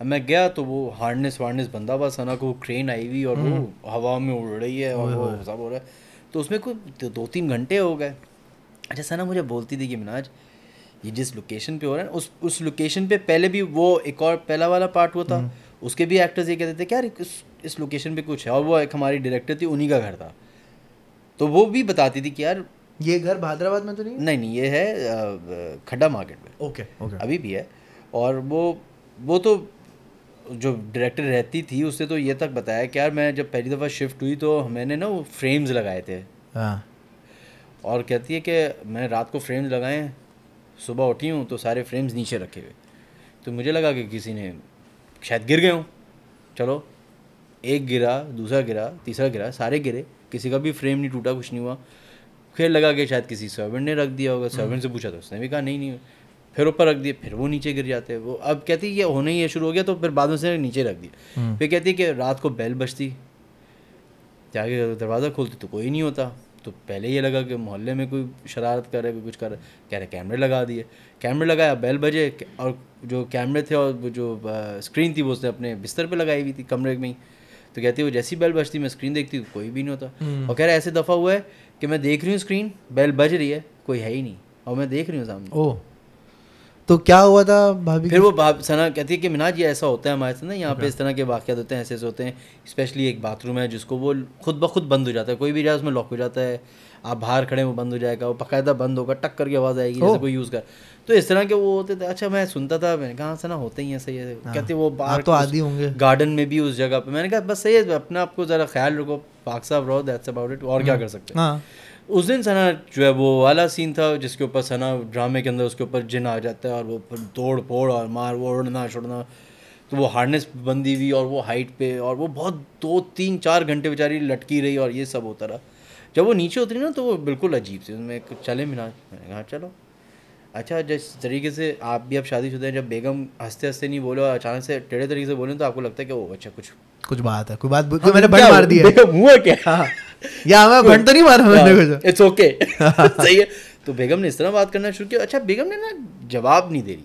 अब मैं गया तो वो हार्डनेस वार्डनेस बंदा हुआ सना को ट्रेन आई हुई और वो हवा में उड़ रही है और वो सब हो रहा है तो उसमें कुछ दो तीन घंटे हो गए अच्छा सना मुझे बोलती थी कि मिनाज ये जिस लोकेशन पे हो रहा है उस उस लोकेशन पे पहले भी वो एक और पहला वाला पार्ट हुआ था हम्म। उसके भी एक्टर्स ये कहते थे कि यार इस इस लोकेशन पे कुछ है और वो एक हमारी डायरेक्टर थी उन्हीं का घर था तो वो भी बताती थी कि यार ये घर भादराबाद में तो नहीं नहीं नहीं ये है खड्डा मार्केट में ओके ओके अभी भी है और वो वो तो जो डायरेक्टर रहती थी उसने तो ये तक बताया कि यार मैं जब पहली दफ़ा शिफ्ट हुई तो मैंने ना वो फ्रेम्स लगाए थे हाँ और कहती है कि मैं रात को फ्रेम्स लगाए सुबह उठी हूँ तो सारे फ्रेम्स नीचे रखे हुए तो मुझे लगा कि किसी ने शायद गिर गए हूँ चलो एक गिरा दूसरा गिरा तीसरा गिरा सारे गिरे किसी का भी फ्रेम नहीं टूटा कुछ नहीं हुआ फिर लगा कि शायद किसी सर्वेंट ने रख दिया होगा सर्वेंट हम्म। से पूछा तो उसने भी कहा नहीं नहीं फिर ऊपर रख दिए फिर वो नीचे गिर जाते हैं वो अब कहती ये होने ही शुरू हो गया तो फिर बाद में उसने नीचे रख दिया हम्म। फिर कहती कि रात को बेल बजती जाके दरवाज़ा खोलती तो कोई नहीं होता तो पहले ये लगा कि मोहल्ले में कोई शरारत कर रहा है कोई कुछ कर रहा है कह रहे कैमरे लगा दिए कैमरे लगाया बेल बजे और जो कैमरे थे और जो स्क्रीन थी वो उसने अपने बिस्तर पर लगाई हुई थी कमरे में ही तो कहती वो जैसी बेल बजती मैं स्क्रीन देखती हूँ कोई भी नहीं होता हम्म। और कह रहे ऐसे दफ़ा हुआ है कि मैं देख रही हूँ स्क्रीन बेल बज रही है कोई है ही नहीं और मैं देख रही हूँ सामने ओह तो क्या हुआ था भाभी फिर वो भाभी सना कहती है कि मिनाज ये ऐसा होता है हमारे साथ ना यहाँ पे अच्छा। इस तरह के वाक़ होते हैं ऐसे ऐसे होते हैं स्पेशली एक बाथरूम है जिसको वो खुद ब खुद बंद हो जाता है कोई भी जाए उसमें लॉक हो जाता है आप बाहर खड़े वो बंद हो जाएगा वो पकायदा बंद होगा टक करके आवाज़ आएगी जैसे कोई यूज़ कर तो इस तरह के वो होते थे अच्छा मैं सुनता था मैंने कहा हाँ, सना होते ही ऐसे ऐसे कहते वो बाहर हाँ, तो आदि होंगे गार्डन में भी उस जगह पर मैंने कहा बस सही है अपने आपको ज़रा ख्याल रखो पाक साहब रहो दैट्स अबाउट इट और क्या हाँ। कर सकते हैं उस दिन सना जो है वो वाला सीन था जिसके ऊपर सना ड्रामे के अंदर उसके ऊपर जिन आ जाता है और वो दौड़ फोड़ और मार वो उड़ना छोड़ना तो वो हार्नेस बंदी हुई और वो हाइट पे और वो बहुत दो तीन चार घंटे बेचारी लटकी रही और ये सब होता रहा जब वो नीचे उतरी ना तो वो बिल्कुल अजीब सी उसमें चले मिला मैंने कहा चलो अच्छा जिस तरीके से आप भी अब शुदा हैं जब बेगम हंसते हंसते नहीं बोले और अचानक से टेढ़े तरीके से बोले तो आपको लगता है कि वो अच्छा कुछ कुछ बात है कोई बात हाँ, मैंने बड़ मार दी है मुँह क्या हाँ। या मैं भंड तो नहीं मार रहा मैंने कुछ इट्स ओके (laughs) सही है तो बेगम ने इस तरह बात करना शुरू किया अच्छा बेगम ने ना जवाब नहीं दे रही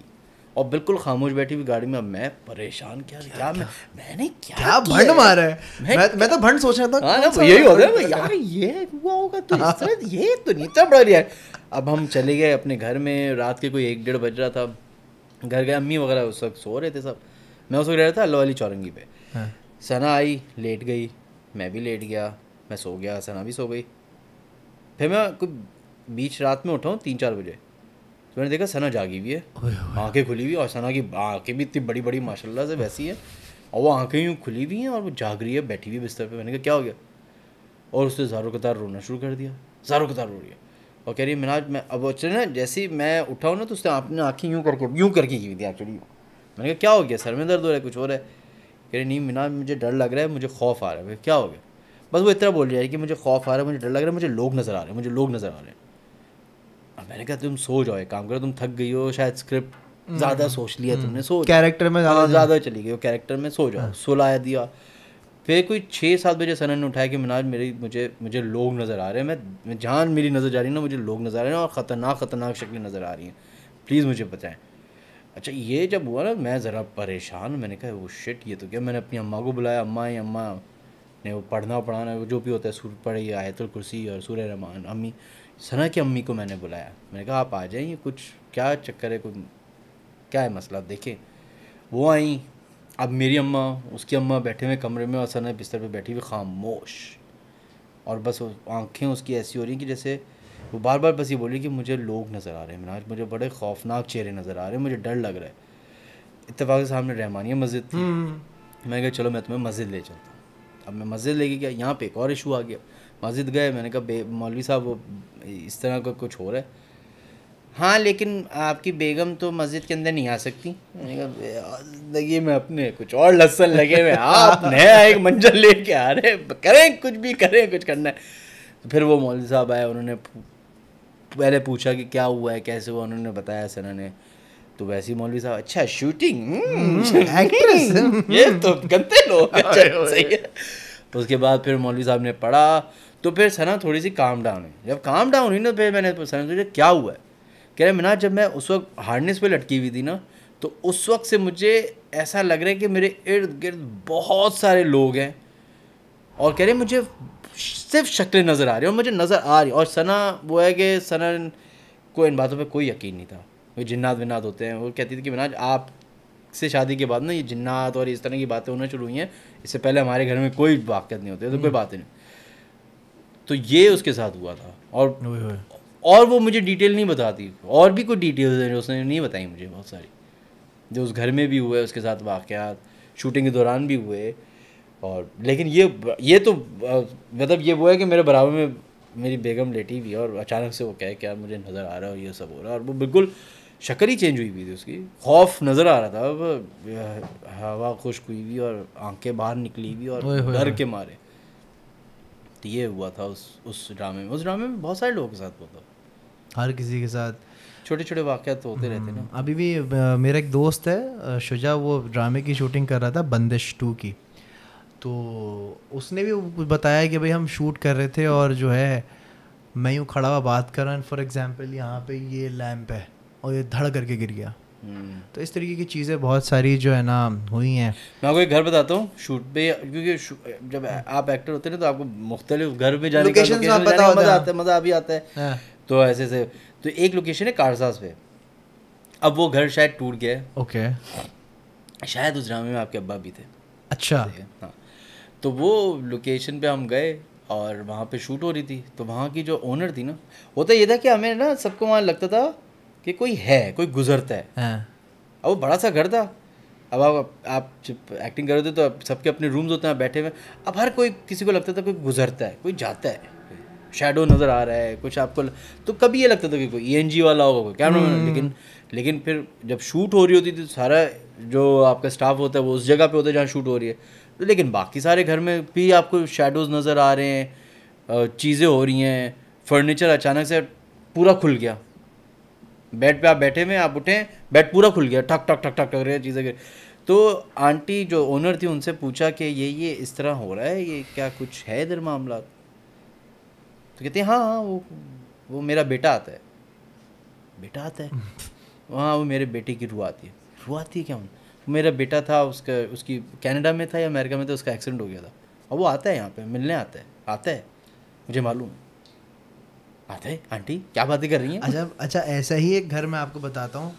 और बिल्कुल खामोश बैठी हुई गाड़ी में अब मैं परेशान क्या क्या, क्या मैं, मैंने क्या क्या भंड मारा है मैं मैं, मैं तो भंड सोच रहा था हाँ ना यही हो रहा है यार ये हुआ होगा तो इस (laughs) तरह ये तो नीचा बढ़ रहा है अब हम चले गए अपने घर में रात के कोई एक डेढ़ बज रहा था घर गए अम्मी वगैरह उस वक्त सो रहे थे सब मैं उस वक्त रह रहा था अल्लाह वाली चौरंगी पे हाँ। सना आई लेट गई मैं भी लेट गया मैं सो गया सना भी सो गई फिर मैं कुछ बीच रात में उठाऊँ तीन चार बजे तो मैंने देखा सना जागी हुई है आंखें खुली हुई और सना की आंखें भी इतनी बड़ी बड़ी माशाल्लाह से वैसी है और वो आंखें यूँ खुली हुई हैं और वो जाग रही है बैठी हुई बिस्तर पे मैंने कहा क्या हो गया और उसने जारो कतार रोना शुरू कर दिया जारो कतार रो रही है और कह रही है मिनाज मैं अब ना जैसे ही मैं उठाऊँ ना तो उसने आपने आँखें यूँ करके यूँ करके की थी एक्चुअली मैंने कहा क्या हो गया सर में दर्द हो रहा है कुछ हो रहा है कह रही नहीं मिनाज मुझे डर लग रहा है मुझे खौफ आ रहा है क्या हो गया बस वो इतना बोल रहा है कि मुझे खौफ आ रहा है मुझे डर लग रहा है मुझे लोग नज़र आ रहे हैं मुझे लोग नज़र आ रहे हैं और मैंने कहा तुम सो जाओ एक काम करो तुम थक गई हो शायद स्क्रिप्ट हम्म, ज़्यादा हम्म, सोच लिया हम्म। तुमने सो कैरेक्टर में ज़्यादा हाँ, चली गई हो कैरेक्टर में सो जाओ हाँ। सुलाया दिया फिर कोई छः सात बजे सनन ने उठाया कि मिनाज मेरी मुझे मुझे लोग नज़र आ रहे हैं मैं जान मेरी नज़र जा रही है ना मुझे लोग नज़र आ रहे हैं और ख़तरनाक ख़तरनाक शक्लें नज़र आ रही हैं प्लीज़ मुझे बताएं अच्छा ये जब हुआ ना मैं ज़रा परेशान मैंने कहा वो oh शिट ये तो क्या मैंने अपनी अम्मा को बुलाया अम्मा ही अम्मा ने वो पढ़ना पढ़ाना जो भी होता है सूर पढ़ी आयतुल कुर्सी और सूर्य रहमान अम्मी सना की अम्मी को मैंने बुलाया मैंने कहा आप आ जाइए कुछ क्या चक्कर है कुछ क्या है मसला देखें वो आई अब मेरी अम्मा उसकी अम्मा बैठे हुए कमरे में और सना बिस्तर पर बैठी हुई खामोश और बस आंखें उसकी ऐसी हो रही कि जैसे वो बार बार बस ये बोली कि मुझे लोग नज़र आ रहे हैं मिनाज मुझे बड़े खौफनाक चेहरे नज़र आ रहे हैं मुझे डर लग रहा है इतफाक़ सामने रहमानिया मस्जिद थी हम्म। मैंने कहा चलो मैं तुम्हें मस्जिद ले चलता अब मैं मस्जिद लेके गया यहाँ पे एक और इशू आ गया मस्जिद गए मैंने कहा बे मौलवी साहब वो इस तरह का कुछ हो रहा है हाँ लेकिन आपकी बेगम तो मस्जिद के अंदर नहीं आ सकती मैंने कहा मैं अपने कुछ और लहसन लगे हुए आप नया एक मंजर लेके आ रहे करें कुछ भी करें कुछ करना है तो फिर वो मौलवी साहब आए उन्होंने पहले पूछा कि क्या हुआ है कैसे हुआ उन्होंने बताया सर ने तो वैसे ही मौलवी साहब अच्छा शूटिंग एक्ट्रेस हम्म, हम्म, हम्म। (laughs) ये तो गंदे लोग (laughs) सही है उसके बाद फिर मौलवी साहब ने पढ़ा तो फिर सना थोड़ी सी काम डाउन हुई जब काम डाउन हुई ना फिर मैंने सना सोचा क्या हुआ है कह रहे मिनाज जब मैं उस वक्त हार्डनेस पे लटकी हुई थी ना तो उस वक्त से मुझे ऐसा लग रहा है कि मेरे इर्द गिर्द बहुत सारे लोग हैं और कह रहे मुझे सिर्फ शक्लें नज़र आ रही है और मुझे नज़र आ रही और सना वो है कि सना को इन बातों पे कोई यकीन नहीं था जिन्नात विन्नात होते हैं वो कहती थी कि बनाज आप से शादी के बाद ना ये जिन्नात और इस तरह की बातें होना शुरू हुई हैं इससे पहले हमारे घर में कोई वाकत नहीं होती तो कोई हम्म। बात नहीं तो ये उसके साथ हुआ था और और वो मुझे डिटेल नहीं बताती और भी कोई डिटेल्स हैं उसने नहीं बताई मुझे बहुत सारी जो उस घर में भी हुए उसके साथ वाक़ात शूटिंग के दौरान भी हुए और लेकिन ये ये तो मतलब ये वो है कि मेरे बराबर में मेरी बेगम लेटी हुई है और अचानक से वो कहे कि यार मुझे नज़र आ रहा है ये सब हो रहा है और वो बिल्कुल शक्ल ही चेंज हुई हुई थी उसकी खौफ नज़र आ रहा था अब हवा खुश्क हुई हुई और आंखें बाहर निकली हुई और डर के मारे तो ये हुआ था उस उस ड्रामे में उस ड्रामे में बहुत सारे लोगों के साथ होता हर किसी के साथ छोटे छोटे वाक़ तो होते रहते ना हम्म, अभी भी मेरा एक दोस्त है शुजा वो ड्रामे की शूटिंग कर रहा था बंदिश टू की तो उसने भी बताया कि भाई हम शूट कर रहे थे और जो है मैं यूँ खड़ा हुआ बात कर रहा हूँ फॉर एग्ज़ाम्पल यहाँ पे ये लैम्प है और ये धड़ करके गिर गया हम्म। तो इस तरीके की चीज़ें बहुत सारी जो है ना हुई हैं मैं आपको एक घर बताता हूँ शूट पे क्योंकि जब हाँ। आप एक्टर होते हैं ना तो आपको मुख्तलिफ घर में जाने का मज़ा आता है मज़ा अभी आता है हाँ। तो ऐसे ऐसे तो एक लोकेशन है कारसास पे अब वो घर शायद टूट गया है ओके शायद उस ड्रामे में आपके अब्बा भी थे अच्छा हाँ। तो वो लोकेशन पे हम गए और वहाँ पे शूट हो रही थी तो वहाँ की जो ओनर थी ना होता ये था कि हमें ना सबको वहाँ लगता था कि कोई है कोई गुजरता है हाँ। अब वो बड़ा सा घर था अब आप आप जब एक्टिंग कर रहे थे तो अब सबके अपने रूम्स होते हैं बैठे हुए अब हर कोई किसी को लगता था कोई गुजरता है कोई जाता है शेडो नज़र आ रहा है कुछ आपको ल... तो कभी ये लगता था कि कोई ई e वाला होगा कोई कैमरा हम्म। hmm. लेकिन लेकिन फिर जब शूट हो रही होती थी तो सारा जो आपका स्टाफ होता है वो उस जगह पे होता है जहाँ शूट हो रही है तो लेकिन बाकी सारे घर में भी आपको शेडोज़ नज़र आ रहे हैं चीज़ें हो रही हैं फर्नीचर अचानक से पूरा खुल गया बेड पे आप बैठे हुए आप उठे बेड पूरा खुल गया ठक ठक ठक ठक ठक रहे चीज़ें तो आंटी जो ओनर थी उनसे पूछा कि ये ये इस तरह हो रहा है ये क्या कुछ है इधर मामला तो कहते हैं हाँ हाँ वो वो मेरा बेटा आता है बेटा आता है हाँ वो मेरे बेटे की रू आती है रू आती है क्या मेरा बेटा था उसका उसकी कनाडा में था या अमेरिका में था उसका एक्सीडेंट हो गया था और वो आता है यहाँ पे मिलने आता है आता है मुझे मालूम है बात है आंटी क्या बातें कर रही हैं अच्छा अच्छा ऐसा ही एक घर मैं आपको बताता हूँ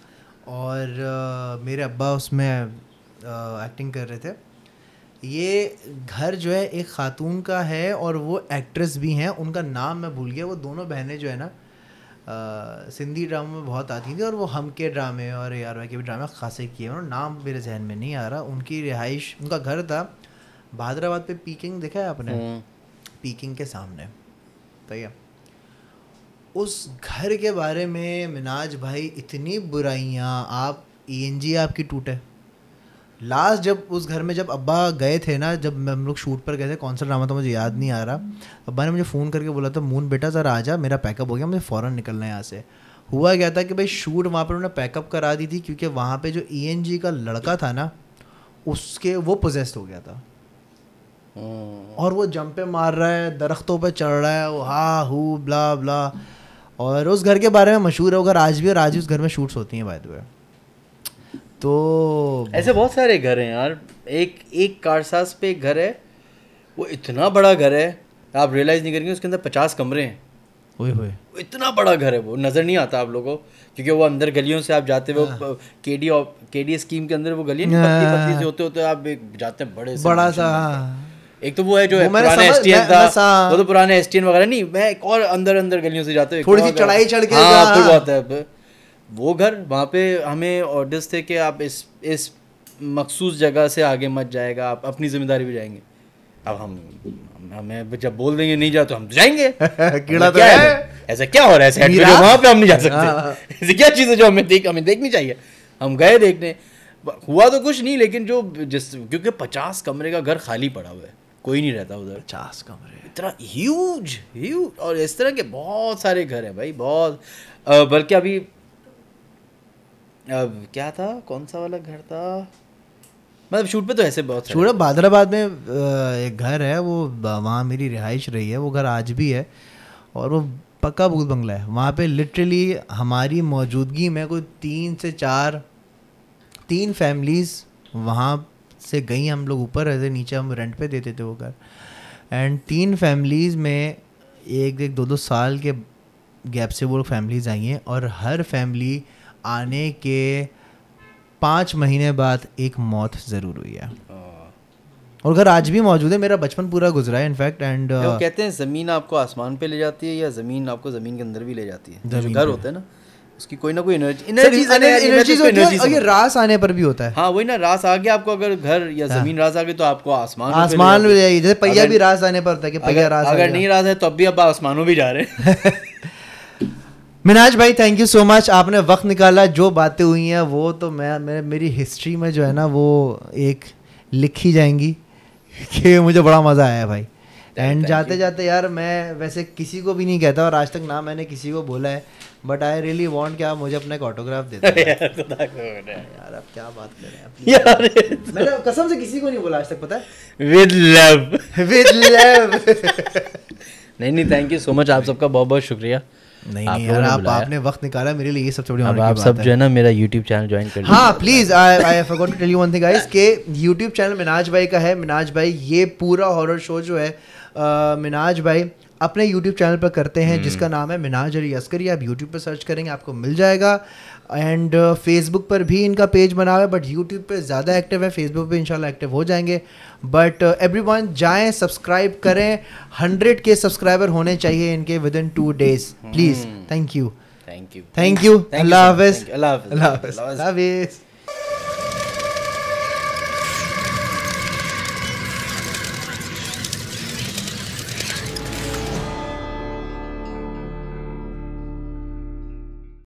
और आ, मेरे अब्बा उसमें एक्टिंग कर रहे थे ये घर जो है एक खातून का है और वो एक्ट्रेस भी हैं उनका नाम मैं भूल गया वो दोनों बहनें जो है ना सिंधी ड्रामा में बहुत आती थी और वो हम के ड्रामे और ए आर वाई के भी ड्रामे खासे किए और नाम मेरे जहन में नहीं आ रहा उनकी रिहाइश उनका घर था भादराबाद पे पीकिंग देखा है आपने पीकिंग हम्म। के सामने तैयार उस घर के बारे में मिनाज भाई इतनी बुराइयाँ आप ई e आपकी टूटे लास्ट जब उस घर में जब अब्बा गए थे ना जब हम लोग शूट पर गए थे कौन सा ड्रामा था मुझे याद नहीं आ रहा अब्बा ने मुझे फ़ोन करके बोला था मून बेटा ज़रा आ जा मेरा पैकअप हो गया मुझे फ़ौरन निकलना है यहाँ से हुआ क्या था कि भाई शूट वहाँ पर उन्होंने पैकअप करा दी थी क्योंकि वहाँ पर जो ई e का लड़का था ना उसके वो पोजेस्ट हो गया था हम्म। और वो जंपे मार रहा है दरख्तों पर चढ़ रहा है वो हा हू ब्ला ब्ला और उस घर के बारे में मशहूर है अगर आज भी और आज भी उस घर में शूट्स होती हैं बाय द वे तो ऐसे बहुत सारे घर हैं यार एक एक कारसास पे एक घर है वो इतना बड़ा घर है आप रियलाइज़ नहीं करेंगे उसके अंदर पचास कमरे हैं ओए होए इतना बड़ा घर है वो नज़र नहीं आता आप लोगों क्योंकि वो अंदर गलियों से आप जाते हुए के डी के डी स्कीम के अंदर वो गलियाँ होते होते आप जाते हैं बड़े बड़ा सा एक तो वो है जो है पुराना पुराने एस टी एन वगैरह नहीं मैं एक और अंदर अंदर गलियों से जाते थोड़ी सी चढ़ाई चढ़ के हाँ है वो घर वहाँ पे हमें ऑर्डर्स थे कि आप इस इस मखसूस जगह से आगे मत जाएगा आप अपनी जिम्मेदारी भी जाएंगे अब हम हमें जब बोल देंगे नहीं जा तो हम तो जाएंगे (laughs) कीड़ा तो है ऐसा क्या हो रहा है ऐसे वहाँ पे हम नहीं जा सकते हाँ। (laughs) ऐसे क्या चीज़ है जो हमें देख हमें देखनी चाहिए हम गए देखने हुआ तो कुछ नहीं लेकिन जो जिस क्योंकि पचास कमरे का घर खाली पड़ा हुआ है कोई नहीं रहता उधर पचास कमरे इतना ह्यूज ह्यूज और इस तरह के बहुत सारे घर हैं भाई बहुत बल्कि अभी अब क्या था कौन सा वाला घर था मतलब शूट पे तो ऐसे बहुत शूट बादराबाद में एक घर है वो वहाँ मेरी रिहाइश रही है वो घर आज भी है और वो पक्का भूत बंगला है वहाँ पे लिटरली हमारी मौजूदगी में कोई तीन से चार तीन फैमिलीज़ वहाँ से गई हम लोग ऊपर रहते नीचे हम रेंट पे देते थे वो घर एंड तीन फैमिलीज़ में एक एक दो दो साल के गैप से वो फैमिलीज़ आई हैं और हर फैमिली आने के पाँच महीने बाद एक मौत ज़रूर हुई है और घर आज भी मौजूद है मेरा बचपन पूरा गुजरा है इनफैक्ट एंड कहते हैं ज़मीन आपको आसमान पे ले जाती है या ज़मीन आपको ज़मीन के अंदर भी ले जाती है घर होते हैं ना उसकी कोई ना कोई एनर्जी एनर्जी तो होती है और ये रास आने पर भी होता है हाँ वही ना रास आ गया आपको अगर घर या हाँ। जमीन रास आ गई तो आपको आसमान आसमान भी जाएगी जैसे पहिया भी रास आने पर होता है कि पहिया रास अगर नहीं रास है तो अभी आप आसमानों भी जा रहे हैं (laughs) मिनाज भाई थैंक यू सो मच आपने वक्त निकाला जो बातें हुई हैं वो तो मैं मेरे मेरी हिस्ट्री में जो है ना वो एक लिखी जाएंगी (laughs) कि मुझे बड़ा मज़ा आया भाई एंड जाते जाते यार मैं वैसे किसी को भी नहीं कहता और आज तक ना मैंने किसी को बोला है बट आई रियली वॉन्ट क्या मुझे अपना एक ऑटोग्राफ दे (laughs) यार खुदा क्या बात कर रहे हैं यार मैंने कसम से किसी को नहीं बोला आज तक पता है विद लव विद लव नहीं नहीं थैंक यू सो मच आप सबका बहुत बहुत शुक्रिया नहीं आप यार आप आपने वक्त निकाला मेरे लिए ये सबसे बड़ी अब आप सब जो है ना मेरा YouTube चैनल ज्वाइन कर हाँ please I I forgot to tell you one thing guys के YouTube चैनल मिनाज भाई का है मिनाज भाई ये पूरा हॉरर शो जो है मिनाज भाई अपने यूट्यूब चैनल पर करते हैं हम्म। जिसका नाम है मिनाज अली अस्करी आप यूट्यूब पर सर्च करेंगे आपको मिल जाएगा एंड फेसबुक uh, पर भी इनका पेज बना हुआ है बट यूट्यूब पर ज़्यादा एक्टिव है फेसबुक पर इनशाला एक्टिव हो जाएंगे बट एवरी वन जाएँ सब्सक्राइब करें हंड्रेड के सब्सक्राइबर होने चाहिए इनके within two days please thank you thank you thank you अल्लाह हाफिज़ अल्लाह हाफिज़